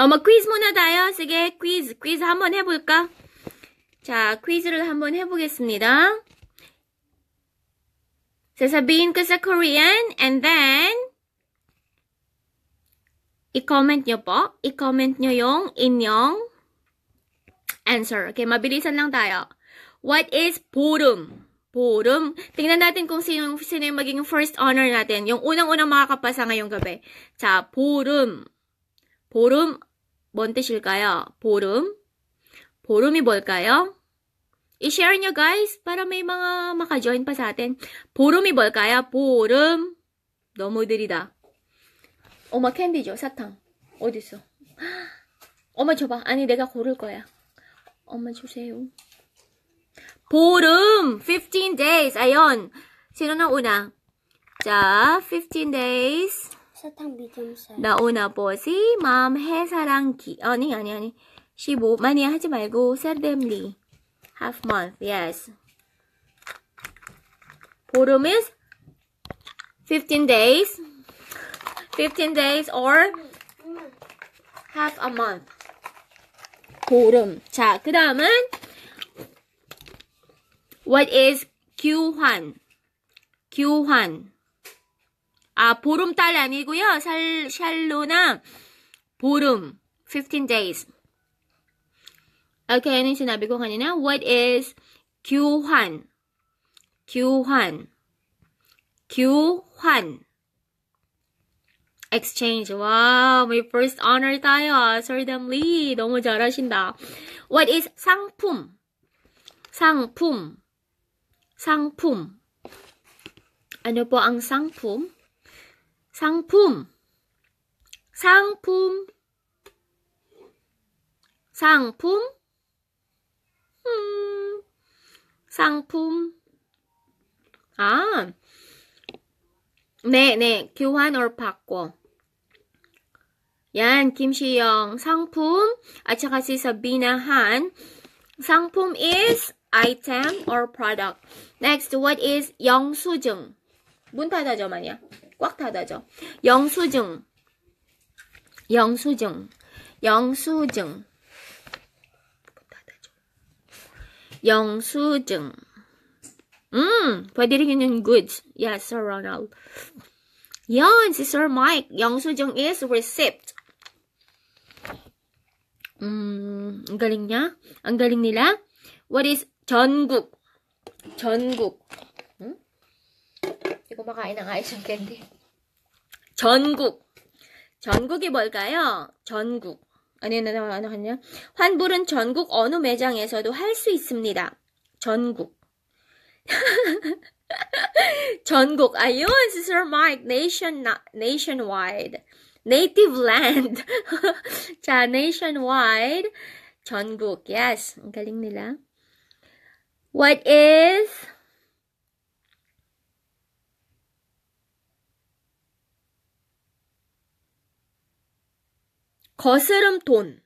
어, 뭐 퀴즈 문화 다요. 세게 quiz. 퀴즈 한번 해볼까? 자, 퀴즈를 한번 해보겠습니다. Sasabihin ko sa Korean and then I-comment nyo po. I-comment nyo yung inyong answer. Okay, mabilisan lang tayo. What is purum? Purum. Tingnan natin kung sino, sino yung magiging first honor natin. Yung unang-unang makakapasa ngayong gabi. Sa purum. Purum. 본뜻일까요? 보름? 보름이 뭘까요? I-share nyo guys para may mga maka-join pa sa atin. 보름이 뭘까요? 보름. 너무 느리다. 엄마 캔디죠 사탕 어딨어 엄마 줘봐 아니 내가 고를 거야 엄마 주세요 보름 15 days 아연 s i 나 오나 자15 days 사탕 미점살 나오나 보지 마음 해사랑기 아니 아니 아니 15 많이 하지 말고 s u d d e y half month yes 보름 is 15 days 15 days or half a month. 보름. 자, 그 다음은 What is 교환? 교환. 아, 보름달 아니고요. 샬, 샬로나 보름. 15 days. Okay, ano yung sinabi ko kanina? What is 교환? 교환. 교환. Exchange. wow, my first honor 따요. Certainly. 너무 잘하신다. What is 상품? 상품. 상품. Ano po a n 상품? 상품. 상품. 상품. 상품. 아. 네, 네. 교환 or 바꿔. Yan, Kim Shiyong. s a n g p 상품, at saka si Sabina Han. s a n g p 상품 is item or product. Next, what is Yong s u j 영수증? 문 닫아져, 만이야. 꽉 닫아져. 영수증. 영수증. 영수증. 영수증. 음, pwede rin yung goods. Yes, Sir Ronald. Yan, si Sir Mike. 영수증 is receipt. 음, 안 가ling niya? Ang galing nila? What is 전국? 전국. 응? 이 kumakain ng 아이스 캔디. 전국. 전국이 뭘까요? 전국. 아니, 나, 나, 나, 나, 환불은 전국 어느 매장에서도 할 수 있습니다. 전국. 전국. I use Sir Mike nation, nationwide. native land. 자, nationwide. 전국. Yes. Ang galing nila. What is 거스름 돈.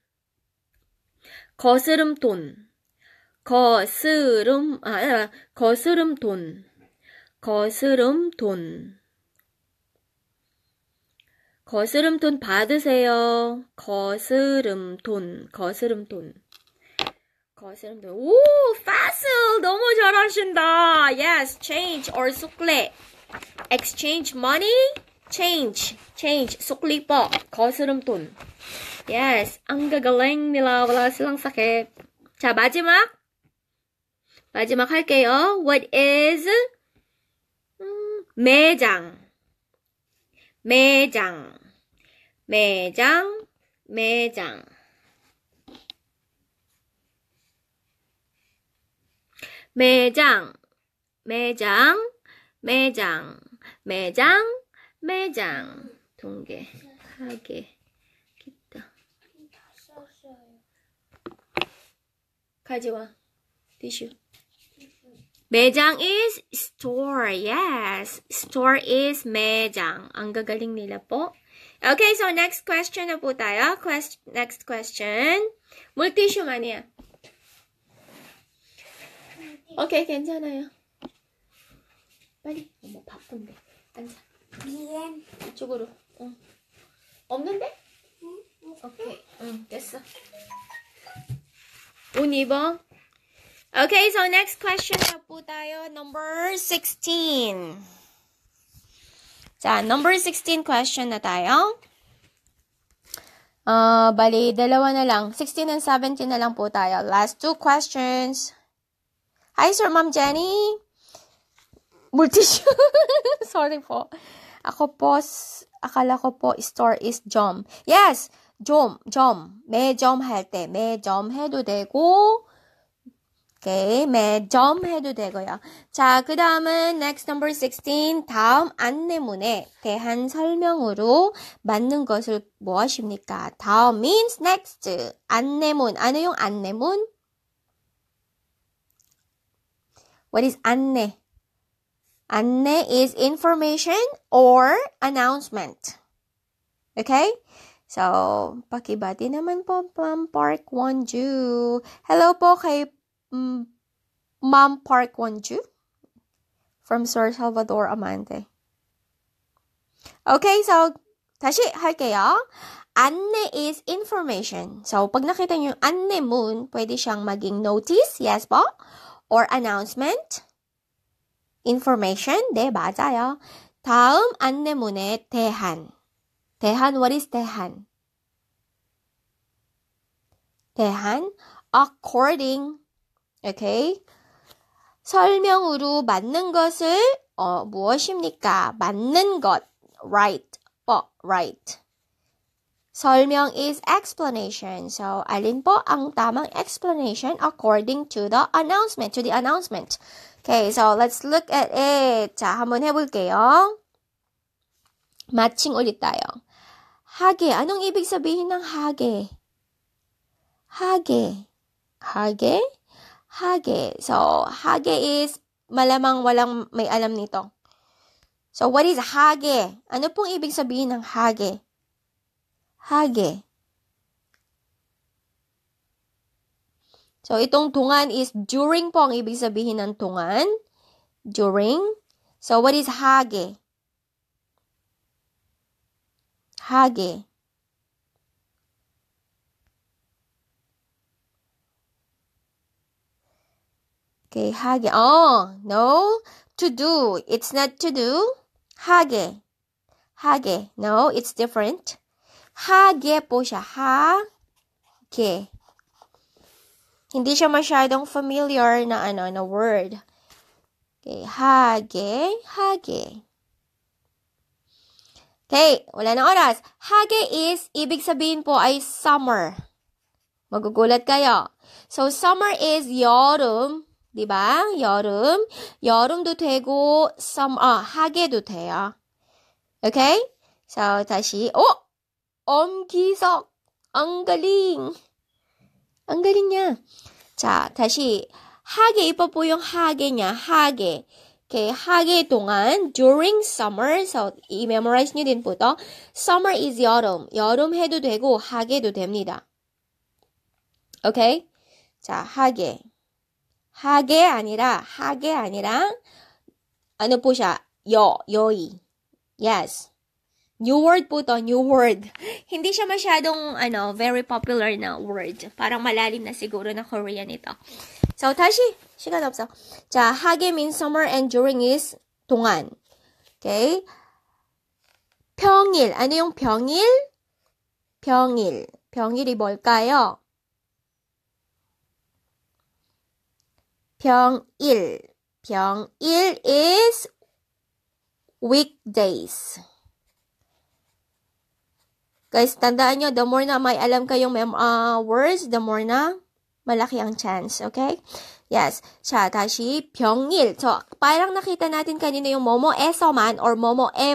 거스름 돈. 거스름, 아, 거스름 돈. 거스름 돈. 거스름돈 받으세요. 거스름돈, 거스름돈. 거스름돈. 오, 파슬! 너무 잘하신다. Yes, change or 속래. Exchange money, change, change, 속리법, 거스름돈. Yes, ang gagaling nila. Wala silang sakit. 자, 마지막. 마지막 할게요. What is? 음, 매장. 매장, 매장, 매장. 매장, 매장, 매장, 매장, 매장. 동계, 가게, 기타. 가져와, 디슈. Mejang is store. Yes. Store is mejang. Ang gagaling nila po. Okay, so next question na po tayo. Quest next question. Multissue 아니야. 오케이, 괜찮아요. 빨리. 어머, 바쁜데. 앉아. 미안. 이쪽으로. 응. 없는데? 응. 오케이. 응, 됐어. 옷 입어. Okay, so next question na po tayo. Number 16. Sa number 16 question na tayo. Uh, ah, bali, dalawa na lang. 16 and 17 na lang po tayo. Last two questions. Hi, Sir Ma'am Jenny. Multish. Sorry po. Ako po, akala ko po, store is Jom. Yes! Jom, Jom. May jom eh. May jom 매점해도 되고 오케이, 매점 해도 되고요. 자, 그 다음은 next number 16. 다음 안내문에 대한 설명으로 맞는 것을 무엇입니까? 다음 means next. 안내문, 안내용 안내문. What is 안내? 안내 is information or announcement. Okay? So, pakibati naman po, Ma'am Park Wonju. Hello po kay Mom Park Wonju from Sir Salvador Amante. Okay, so 다시 할게요. Anne is information. So, pag nakita nyo yung anne moon, pwede siyang maging notice, yes po? Or announcement. Information, 네, 맞아요. Anne 안내문에 대한. 대한, what is 대한? 대한, according o k a 설명으로 맞는 것을 어, 무엇입니까? 맞는 것. Right. 어, right. 설명 is explanation. So, alin po ang tamang explanation according to the announcement, to the announcement. Okay, so let's look at it. 자, 한번 해볼게요. 마칭 올 l i 요 하게. Anong ibig s a b i 하게? 하게. 하게? hage. So, hage is malamang walang may alam nito. So, what is hage? Ano pong ibig sabihin ng hage? Hage. So, itong tungan is during po ang ibig sabihin ng tungan. During. So, what is hage? Hage. Okay, hage. Oh, no. To do. It's not to do. Hage. Hage. No, it's different. Hage po siya. 하게. Hindi siya masyadong familiar na ano, na word. Okay, hage, hage. Okay, wala na oras. Hage is, ibig sabihin po ay summer. Magugulat kayo. So, summer is 여름. 리방 네 여름 여름도 되고 summer 어, 하게도 돼요. 오케이? Okay? So 다시 오 어? 엄기석 엉글링 엉글링이야. 자 다시 하게 이뻐 보용 하게냐 하게 이렇게 하게 동안 during summer so 이 memorize 뉴딘부터 summer is 여름 여름 해도 되고 하게도 됩니다. 오케이? Okay? 자 하게 하게 아니라 하게 아니라 아니 보자 여 yoy yes new word po to new word hindi siya masyadong ano very popular na word parang malalim na siguro na Korean ito so 다시 시간 없어 자 하게 means summer and during is 동안 okay 평일 아니 yung 평일 평일 병일이 뭘까요? 평일. 평일 is weekdays. Guys, tandaan nyo, the more na may alam kayong uh, words, the more na malaki ang chance, okay? Yes, siya, tashi, pyongil. So, parang nakita natin kanina yung momo eso man or momo e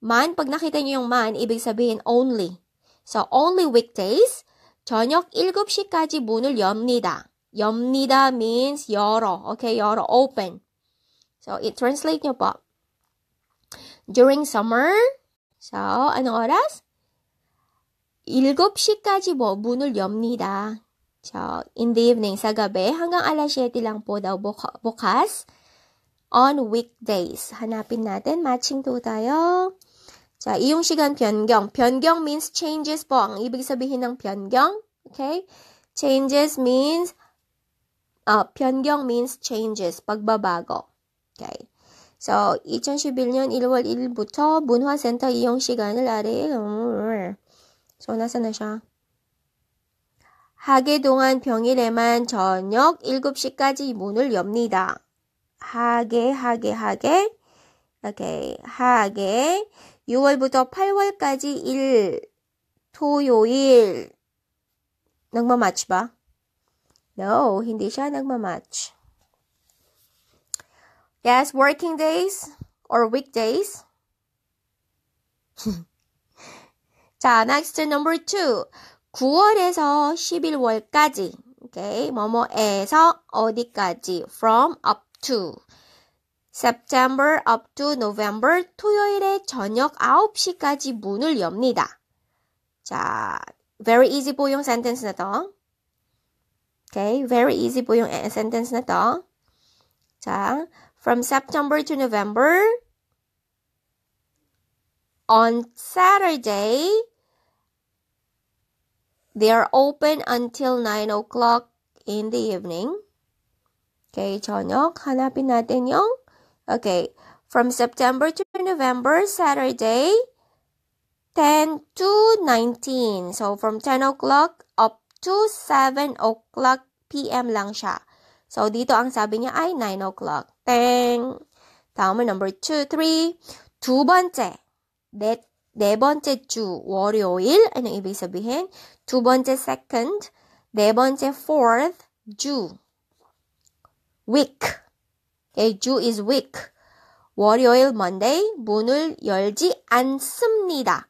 Man, pag nakita nyo yung man, ibig sabihin only. So, only weekdays, 저녁 7시까지 문을 엽니다. 엽니다 means 열어. Okay, 열어, open. So, it translate nyo po. During summer, so, anong oras? 7시까지 뭐 문을 엽니다. So, in the evening, sa gabi, hanggang alas 7 lang po daw bukas. On weekdays. Hanapin natin. Matching to tayo. 자, 이용 시간 변경. 변경 means changes po. Ang ibig sabihin ng 변경. Okay? Changes means Uh, 변경 means changes, p a g o k a y So, 2011년 1월 1일부터 문화센터 이용 시간을 아래에 So, 나서 나 s 하계 동안 평일에만 저녁 7시까지 문을 엽니다. 하계, 하계, 하계. 오케이. 하계. 6월부터 8월까지 일, 토요일. 낭만 맞춰봐. No, hindi siya nagmamatch. Yes, working days or weekdays. 자, next number two. 9월에서 11월까지. Okay, 뭐뭐에서 어디까지? From up to. September up to November 토요일에 저녁 9시까지 문을 엽니다. 자, very easy 보용 sentence na to. Okay, very easy po yung sentence na to. from September to November, on Saturday, they are open until 9 o'clock in the evening. Okay, 저녁, hanapin natin yung, okay, from September to November, Saturday, 10 to 19. So, from 10 o'clock to 7 o'clock p.m. lang siya. So, dito ang sabi niya ay 9 o'clock. Teng! 다음은 number 2, 3. 두 번째, 넷, 네 번째 주, 월요일. 안ong ibig 사비행 두 번째 second, 네 번째 fourth, 주. week. Okay, 주 is week. 월요일, Monday, 문을 열지 않습니다.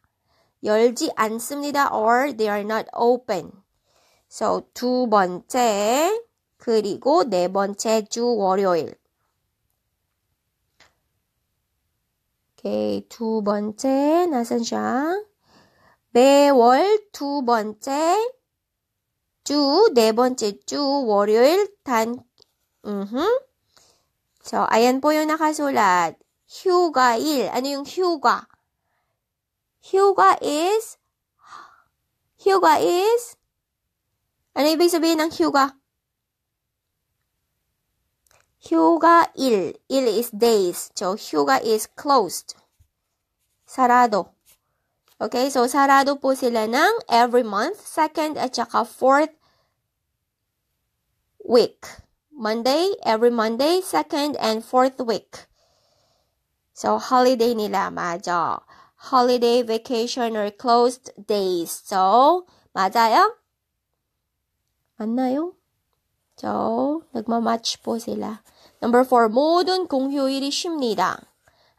열지 않습니다 or they are not open. So 두 번째 그리고 네 번째 주 월요일. 오케이 두 번째 나선샤 매월 두 번째 주 네 번째 주 월요일 단 음흠 So ayan po yung nakasulat 휴가일 아니 yung 휴가 휴가 is 휴가 is Ano ibig sabihin ng hyuga? Hyuga il. Il is days. So, hyuga is closed. Sarado. Okay, so sarado po sila ng every month, second at saka fourth week. Monday, every Monday, second and fourth week. So, holiday nila, 맞아. Holiday, vacation, or closed days. So, 맞아요? 맞나요? So, nagmamatch po sila. Number 4, 모든 공휴일이 쉽니다.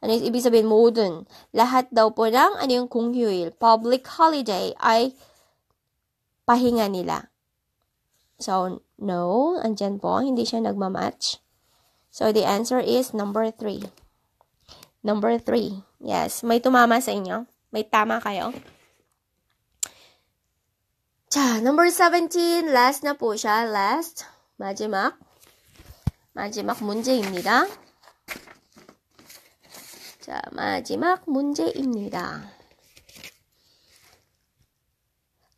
Ano yung ibig sabihin 모든? Lahat daw po lang, ano yung 공휴일, public holiday ay pahinga nila. So, no, andyan po, hindi siya nagmamatch. So, the answer is number 3. Number 3. Yes, may tumama sa inyo? May tama kayo? 자, number 17. last na po siya. last. 마지막. 마지막 문제입니다. 자, 마지막 문제입니다.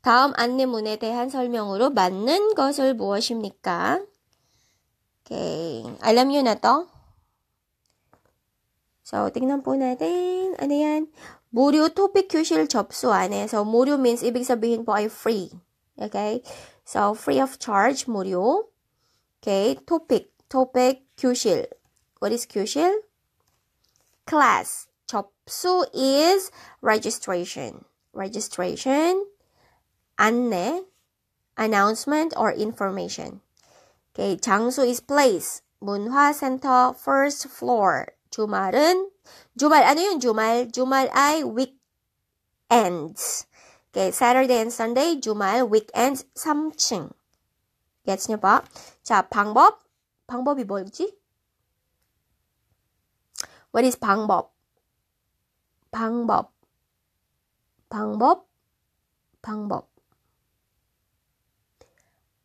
다음 안내문에 대한 설명으로 맞는 것을 무엇입니까? Okay. Alam nyo na to? So, tingnan po natin. Ano yan? 무료 토픽 교실 접수 안 해서 무료 means 입ig sabihin po ay free. Okay? So, free of charge, 무료. Okay, topic. Topic, 교실. What is 교실? Class. 접수 is registration. Registration, 안내, announcement or information. Okay, 장소 is place. 문화센터 first floor. 주말은 Jumal, ano yung Jumal? Jumal ay weekends. Okay, Saturday and Sunday, Jumal, weekends, something. Gets nyo ba? 자, 방법. 방법이 뭐지? What is 방법? 방법. 방법. 방법.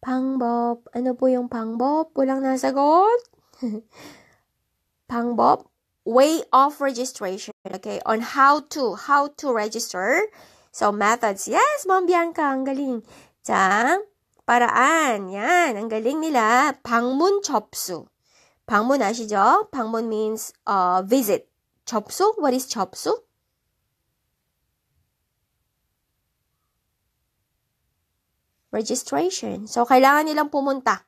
방법. Ano po yung 방법? Walang nasagot? 방법. way of registration okay on how to how to register so methods yes mom Bianca ang galing 자 paraan yan ang galing nila 방문 접수 방문 아시죠? 방문 means uh, visit 접수 what is 접수? registration. So, kailangan nilang pumunta.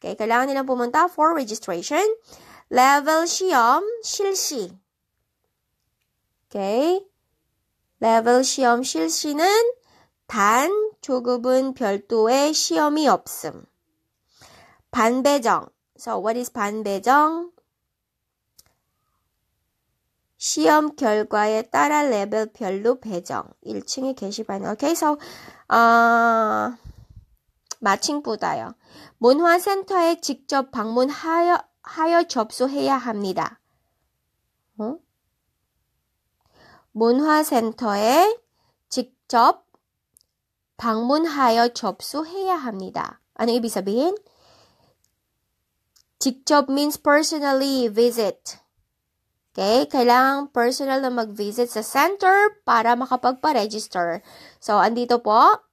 Okay, kailangan nilang pumunta for registration. 레벨 시험 실시. 오케이. 레벨 시험 실시는 단 조급은 별도의 시험이 없음. 반배정. So what is 반배정? 시험 결과에 따라 레벨별로 배정. 1층에 게시판에. 오케이. So 어, 마칭보다요. 문화센터에 직접 방문하여 하여 접수해야 합니다. 어? 문화센터에 직접 방문하여 접수해야 합니다. Ano ibig sabihin? 직접 means personally visit. Okay? Kailangang personal na mag-visit sa center para makapagpa-register. So, andito po,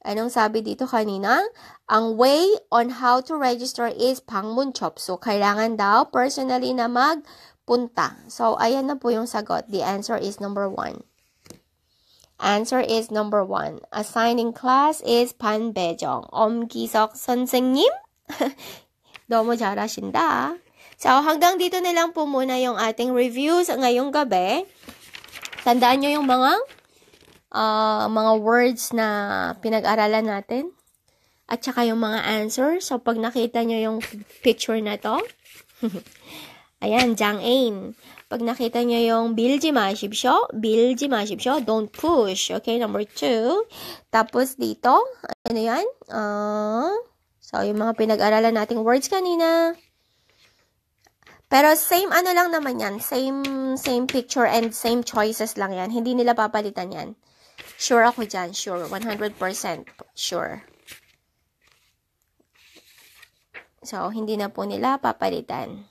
Anong sabi dito kanina? Ang way on how to register is pangmunchop. So, kailangan daw personally na magpunta. So, ayan na po yung sagot. The answer is number one. Answer is number one. Assigning class is panbejong. 엄기석 선생님? 너무 잘하신다. So, hanggang dito na lang po muna yung ating reviews ngayong gabi. Tandaan nyo yung mga uh, mga words na pinag-aralan natin. At saka yung mga answer. So, pag nakita nyo yung picture na to, ayan, Jang Ain. Pag nakita nyo yung bilji maşibşo, bilji Show, don't push. Okay, number two. Tapos dito, ano yan? Uh, so, yung mga pinag-aralan nating words kanina. Pero same ano lang naman yan. Same, same picture and same choices lang yan. Hindi nila papalitan yan. Sure ako dyan. Sure. 100% sure. So, hindi na po nila papalitan.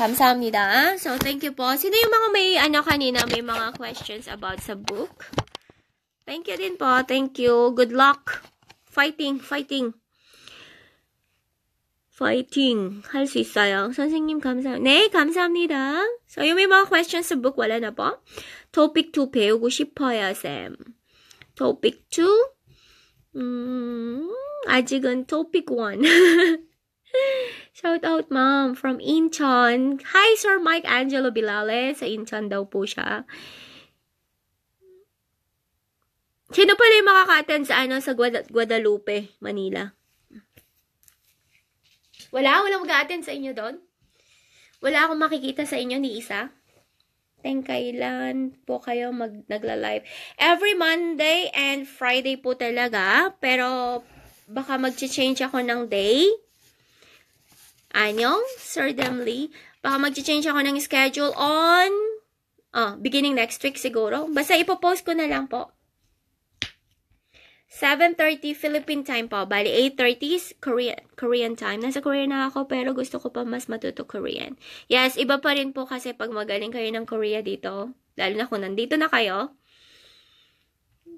Kamsahamnida. So, thank you po. Sino yung mga may, ano kanina, may mga questions about sa book? Thank you din po. Thank you. Good luck. Fighting. Fighting. Fighting. 할수 있어요. 선생님, 감사합니다. 네, 감사합니다. So, yung may mga questions sa book, wala na po topic 2 배우고 싶어요, 쌤. topic 2? 음, 아직은 topic 1. Shout out, mom from Incheon. Hi, Sir Mike Angelo Bilale. Sa Incheon daw po siya. Sino pala yung makaka-attend sa, ano, sa Guada Guadalupe, Manila? Wala? Wala mag-attend sa inyo doon? Wala akong makikita sa inyo ni isa? natin kailan po kayo mag nagla-live. Every Monday and Friday po talaga, pero baka mag-change ako ng day. Anyong, certainly. Baka mag-change ako ng schedule on oh, beginning next week siguro. Basta ipopost ko na lang po. 7.30 Philippine time po. Bali, 8.30 Korean, Korean time. Nasa Korea na ako, pero gusto ko pa mas matuto Korean. Yes, iba pa rin po kasi pag magaling kayo ng Korea dito, lalo na kung nandito na kayo.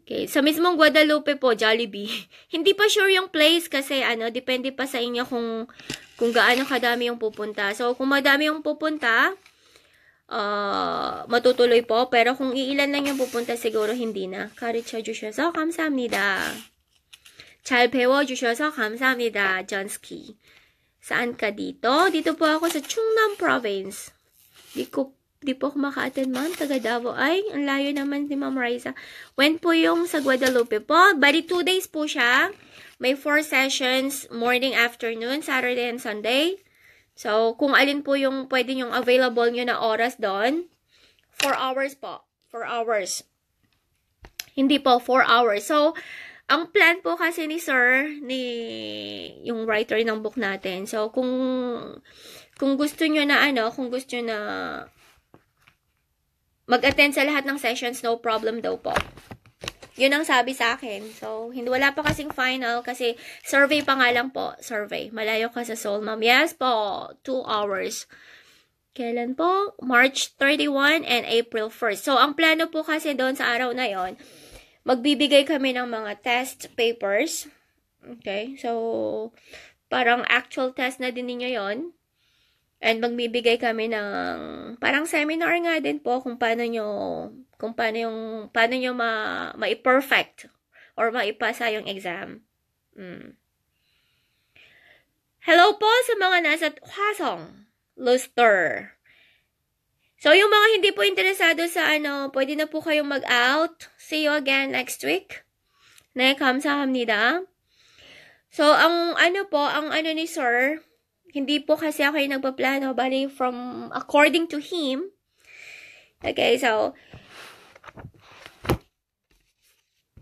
Okay, sa mismong Guadalupe po, Jollibee. Hindi pa sure yung place kasi ano, depende pa sa inyo kung, kung gaano kadami yung pupunta. So, kung madami yung pupunta, uh, matutuloy po. Pero kung iilan lang yung pupunta, siguro hindi na. 가르쳐 주셔서 감사합니다. 잘 배워주셔서 감사합니다, Johnsky. Saan ka dito? Dito po ako sa Chungnam Province. Di, ko, di po ako maka-attend, ma'am. Taga Davao. Ay, ang layo naman ni Ma'am Raisa. When po yung sa Guadalupe po? Bali, two days po siya. May four sessions, morning, afternoon, Saturday and Sunday. So, kung alin po yung pwede yung available nyo na oras doon, 4 hours po. 4 hours. Hindi po, 4 hours. So, ang plan po kasi ni sir, ni yung writer ng book natin. So, kung kung gusto nyo na ano, kung gusto nyo na mag-attend sa lahat ng sessions, no problem daw po. Yun ang sabi sa akin. So, hindi wala pa kasing final kasi survey pa nga lang po. Survey. Malayo ka sa Seoul, ma'am. Yes po. Two hours. Kailan po? March 31 and April 1 So, ang plano po kasi doon sa araw na yon magbibigay kami ng mga test papers. Okay? So, parang actual test na din ninyo yon And magbibigay kami ng parang seminar nga din po kung paano nyo kung paano yung paano niyo ma ma or maipasa yung exam. Mm. Hello po sa mga nasa Hwasong, Luster. So, yung mga hindi po interesado sa ano, pwede na po kayong mag-out. See you again next week. Ne, kamsahamnida. So, ang ano po, ang ano ni sir, hindi po kasi ako yung nagpaplano, bali from according to him. Okay, so,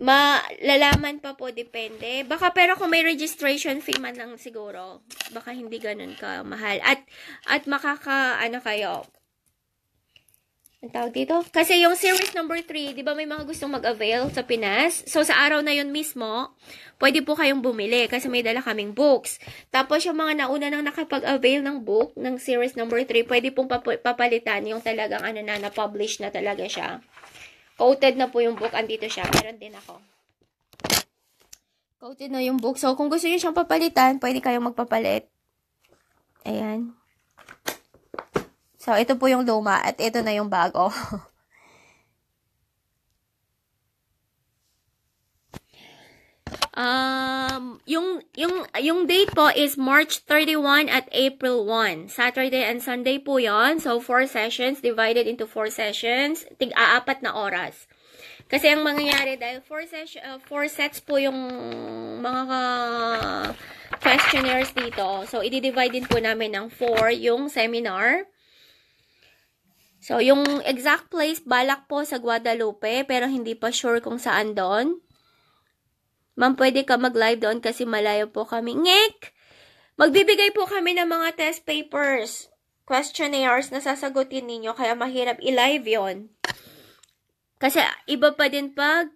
malalaman pa po, depende. Baka pero kung may registration fee man lang siguro, baka hindi ganun ka mahal. At, at makaka, ano kayo, ang tawag dito? Kasi yung series number 3, di ba may mga gustong mag-avail sa Pinas? So, sa araw na yon mismo, pwede po kayong bumili kasi may dala kaming books. Tapos, yung mga nauna nang nakapag-avail ng book ng series number 3, pwede pong papalitan yung talagang ano na, na-publish na talaga siya. Coated na po yung book. Andito siya. Meron din ako. Coated na yung book. So, kung gusto niyo siyang papalitan, pwede kayong magpapalit. Ayan. So, ito po yung luma at ito na yung bago. Ah... uh, yung, yung, yung date po is March 31 at April 1. Saturday and Sunday po yon So, four sessions divided into four sessions. Tig-aapat na oras. Kasi ang mangyayari dahil four, session, uh, four sets po yung mga uh, questionnaires dito. So, i-divide din po namin ng four yung seminar. So, yung exact place, balak po sa Guadalupe, pero hindi pa sure kung saan doon. Ma'am, pwede ka mag-live doon kasi malayo po kami. Ngek! Magbibigay po kami ng mga test papers, questionnaires na sasagutin ninyo kaya mahirap i-live yon. Kasi iba pa din pag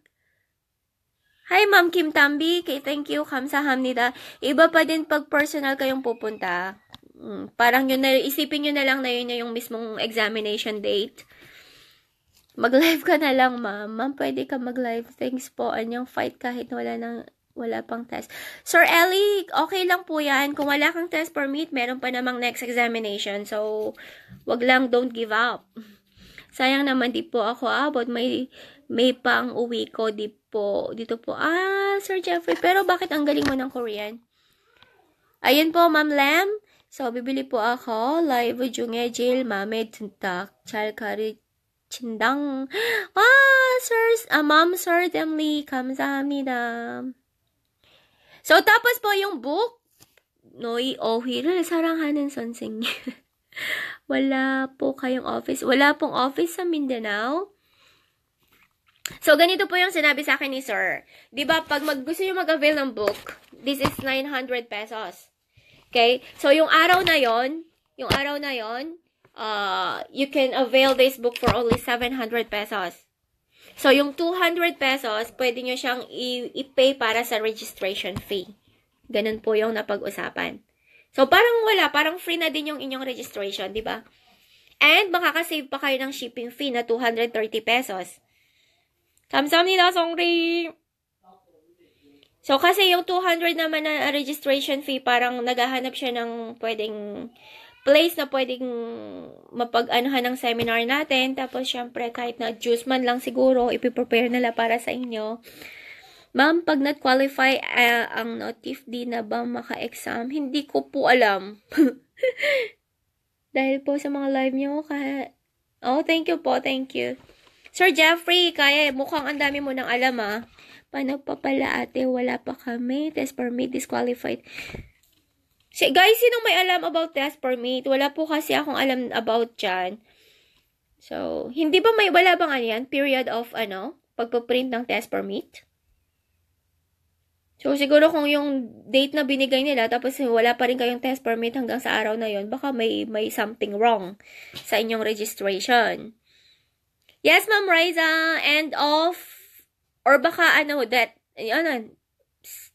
Hi, Ma'am Kim Tambi. Kay thank you. Kamsahamnida. Iba pa din pag personal kayong pupunta. Hmm, parang yun na, isipin nyo na lang na yun na yung mismong examination date. Mag-live ka na lang, ma'am. Ma'am, pwede ka mag-live. Thanks po. Anyang fight kahit wala nang wala pang test. Sir Ellie, okay lang po yan. Kung wala kang test permit, meron pa namang next examination. So, wag lang, don't give up. Sayang naman, di po ako abot. May, may pang uwi ko, di po. Dito po, ah, Sir Jeffrey, pero bakit ang galing mo ng Korean? Ayun po, Ma'am Lem. So, bibili po ako. Live Junge Jail Mame Tuntak Chalkari Chindang. Ah, sir, ah, ma'am, certainly. 감사합니다. So, tapos po yung book. Noi Ohi를 사랑하는 선생님. Wala po kayong office. Wala pong office sa Mindanao. So, ganito po yung sinabi sa akin ni sir. ba diba, pag mag, gusto nyo mag-avail ng book, this is 900 pesos. Okay? So, yung araw na yon yung araw na yon uh, you can avail this book for only 700 pesos. So, yung 200 pesos, pwede nyo siyang i-pay para sa registration fee. Ganun po yung napag-usapan. So, parang wala. Parang free na din yung inyong registration, di ba? And, makakasave pa kayo ng shipping fee na 230 pesos. Kamsam nila, Songri! So, kasi yung 200 naman na registration fee, parang naghahanap siya ng pwedeng place na pwedeng mapag-anuhan ng seminar natin. Tapos, syempre, kahit na juice man lang siguro, ipiprepare nila para sa inyo. Ma'am, pag not-qualify uh, eh, ang notif, di na ba maka-exam? Hindi ko po alam. Dahil po sa mga live niyo, kaya... Oh, thank you po, thank you. Sir Jeffrey, kaya mukhang ang dami mo nang alam ah. Paano pa pala ate, wala pa kami. Test for me, disqualified. Si, guys, sinong may alam about test permit? Wala po kasi akong alam about dyan. So, hindi ba may, wala bang ano yan? Period of ano? Pagpaprint ng test permit? So, siguro kung yung date na binigay nila, tapos wala pa rin kayong test permit hanggang sa araw na yon baka may, may something wrong sa inyong registration. Yes, Ma'am Riza, end of, or baka ano, that, ano,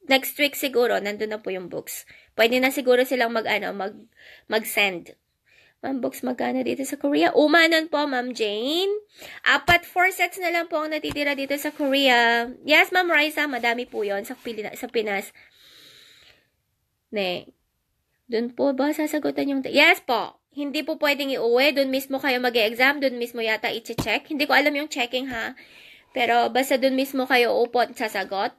next week siguro, nandun na po yung books. Pwede na siguro silang mag, ano, mag, mag-send. Ma'am Box, magkano dito sa Korea? Umanon po, Ma'am Jane. Apat, four sets na lang po ang natitira dito sa Korea. Yes, Ma'am Raisa, madami po yon sa, Pilina, sa Pinas. Ne, doon po ba sasagutan yung... Yes po! Hindi po pwedeng iuwi. Doon mismo kayo mag -e exam Doon mismo yata i-check. Hindi ko alam yung checking ha. Pero basta doon mismo kayo upo at sasagot.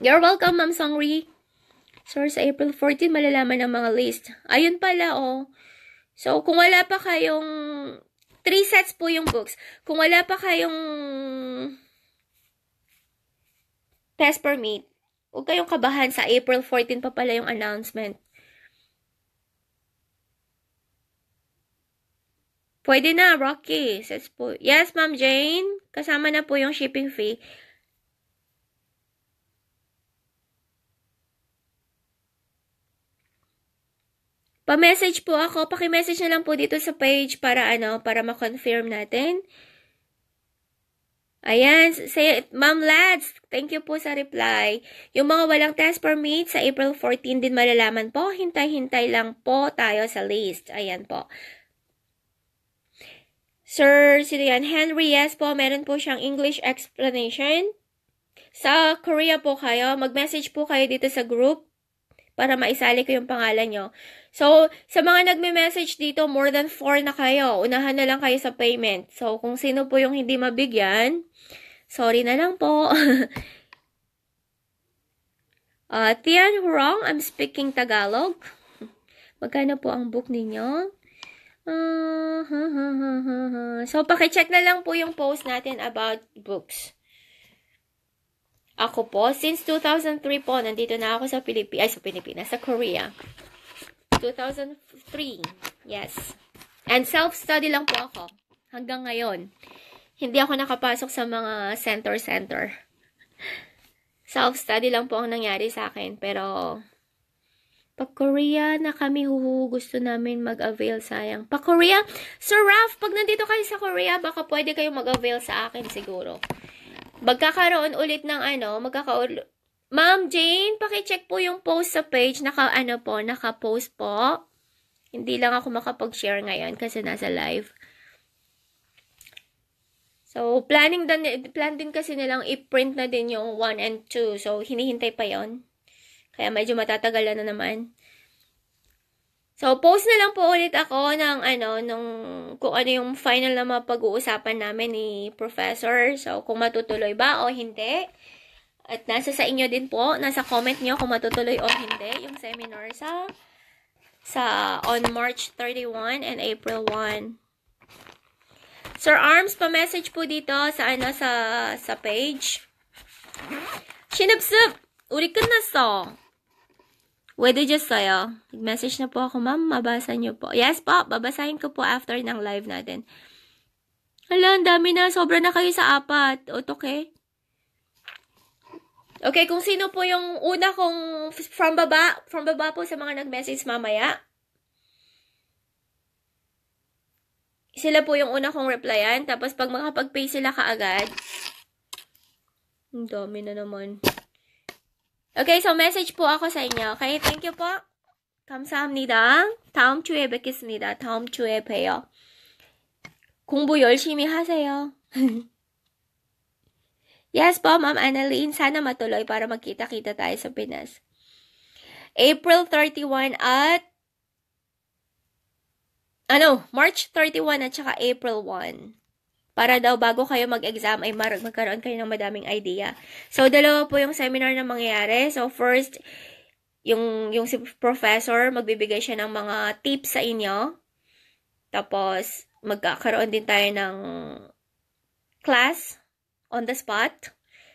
You're welcome, Ma'am Songri. Source April 14, malalaman ng mga list. Ayun pala, oh. So, kung wala pa kayong... Three sets po yung books. Kung wala pa kayong test permit, huwag kayong kabahan. Sa April 14 pa pala yung announcement. Pwede na, Rocky. Says po. Yes, Ma'am Jane. Kasama na po yung shipping fee. Pa-message po ako. Paki-message na lang po dito sa page para ano, para ma-confirm natin. Ayan, say, Ma'am Lads, thank you po sa reply. Yung mga walang test permit, sa April 14 din malalaman po. Hintay-hintay lang po tayo sa list. Ayan po. Sir, sino yan? Henry, yes po, meron po siyang English explanation. Sa Korea po kayo, mag-message po kayo dito sa group para maisali ko yung pangalan nyo. So, sa mga nagme-message dito, more than 4 na kayo. Unahan na lang kayo sa payment. So, kung sino po yung hindi mabigyan, sorry na lang po. uh, Tian Hurong, I'm speaking Tagalog. Magkano po ang book ninyo? Uh, ha, ha, ha, ha, ha. So, pakicheck na lang po yung post natin about books. Ako po, since 2003 po, nandito na ako sa Pilipinas, sa Pilipinas, sa Korea. 2003. Yes. And self-study lang po ako. Hanggang ngayon. Hindi ako nakapasok sa mga center-center. Self-study lang po ang nangyari sa akin. Pero, pag Korea na kami, huhu, gusto namin mag-avail, sayang. Pag Korea, Sir Ralph, pag nandito kayo sa Korea, baka pwede kayo mag-avail sa akin siguro. Magkakaroon ulit ng ano, magkakaroon Ma'am Jane, paki-check po yung post sa page. Naka, ano po, naka-post po. Hindi lang ako makapag-share ngayon kasi nasa live. So, planning din, plan din kasi nilang i-print na din yung 1 and 2. So, hinihintay pa yon Kaya medyo matatagalan na naman. So, post na lang po ulit ako ng ano, nung, kung ano yung final na mapag-uusapan namin ni Professor. So, kung matutuloy ba o hindi. At nasa sa inyo din po, nasa comment nyo kung matutuloy o hindi yung seminar sa sa on March 31 and April 1. Sir Arms, pa-message po dito sa ano sa sa page. Shinubsup, uri ka na so. Wede just sa'yo. Nag-message na po ako, ma'am. Mabasa niyo po. Yes po, babasahin ko po after ng live natin. Hala, ang dami na. Sobra na kayo sa apat. O, toke. Okay, kung sino po yung una kong from baba, from baba po sa mga nag-message mamaya. Sila po yung una kong replyan. Tapos pag makapag-pay sila kaagad. Ang dami na naman. Okay, so message po ako sa inyo. Okay, thank you po. 감사합니다. 다음 주에 뵙겠습니다. 다음 주에 봬요. 공부 열심히 하세요. Yes po, Ma'am Annalyn. Sana matuloy para magkita-kita tayo sa Pinas. April 31 at ano, March 31 at saka April 1. Para daw bago kayo mag-exam ay mag magkaroon kayo ng madaming idea. So, dalawa po yung seminar na mangyayari. So, first, yung, yung si professor, magbibigay siya ng mga tips sa inyo. Tapos, magkakaroon din tayo ng class on the spot.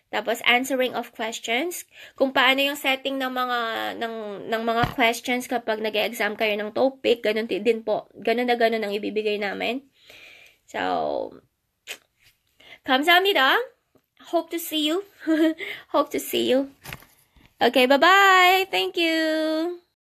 Tapos answering of questions, kung paano yung setting ng mga ng ng mga questions kapag nag-exam kayo ng topic, ganun din po. Ganun na ganun ang ibibigay namin. So, 감사합니다. Hope to see you. Hope to see you. Okay, bye-bye. Thank you.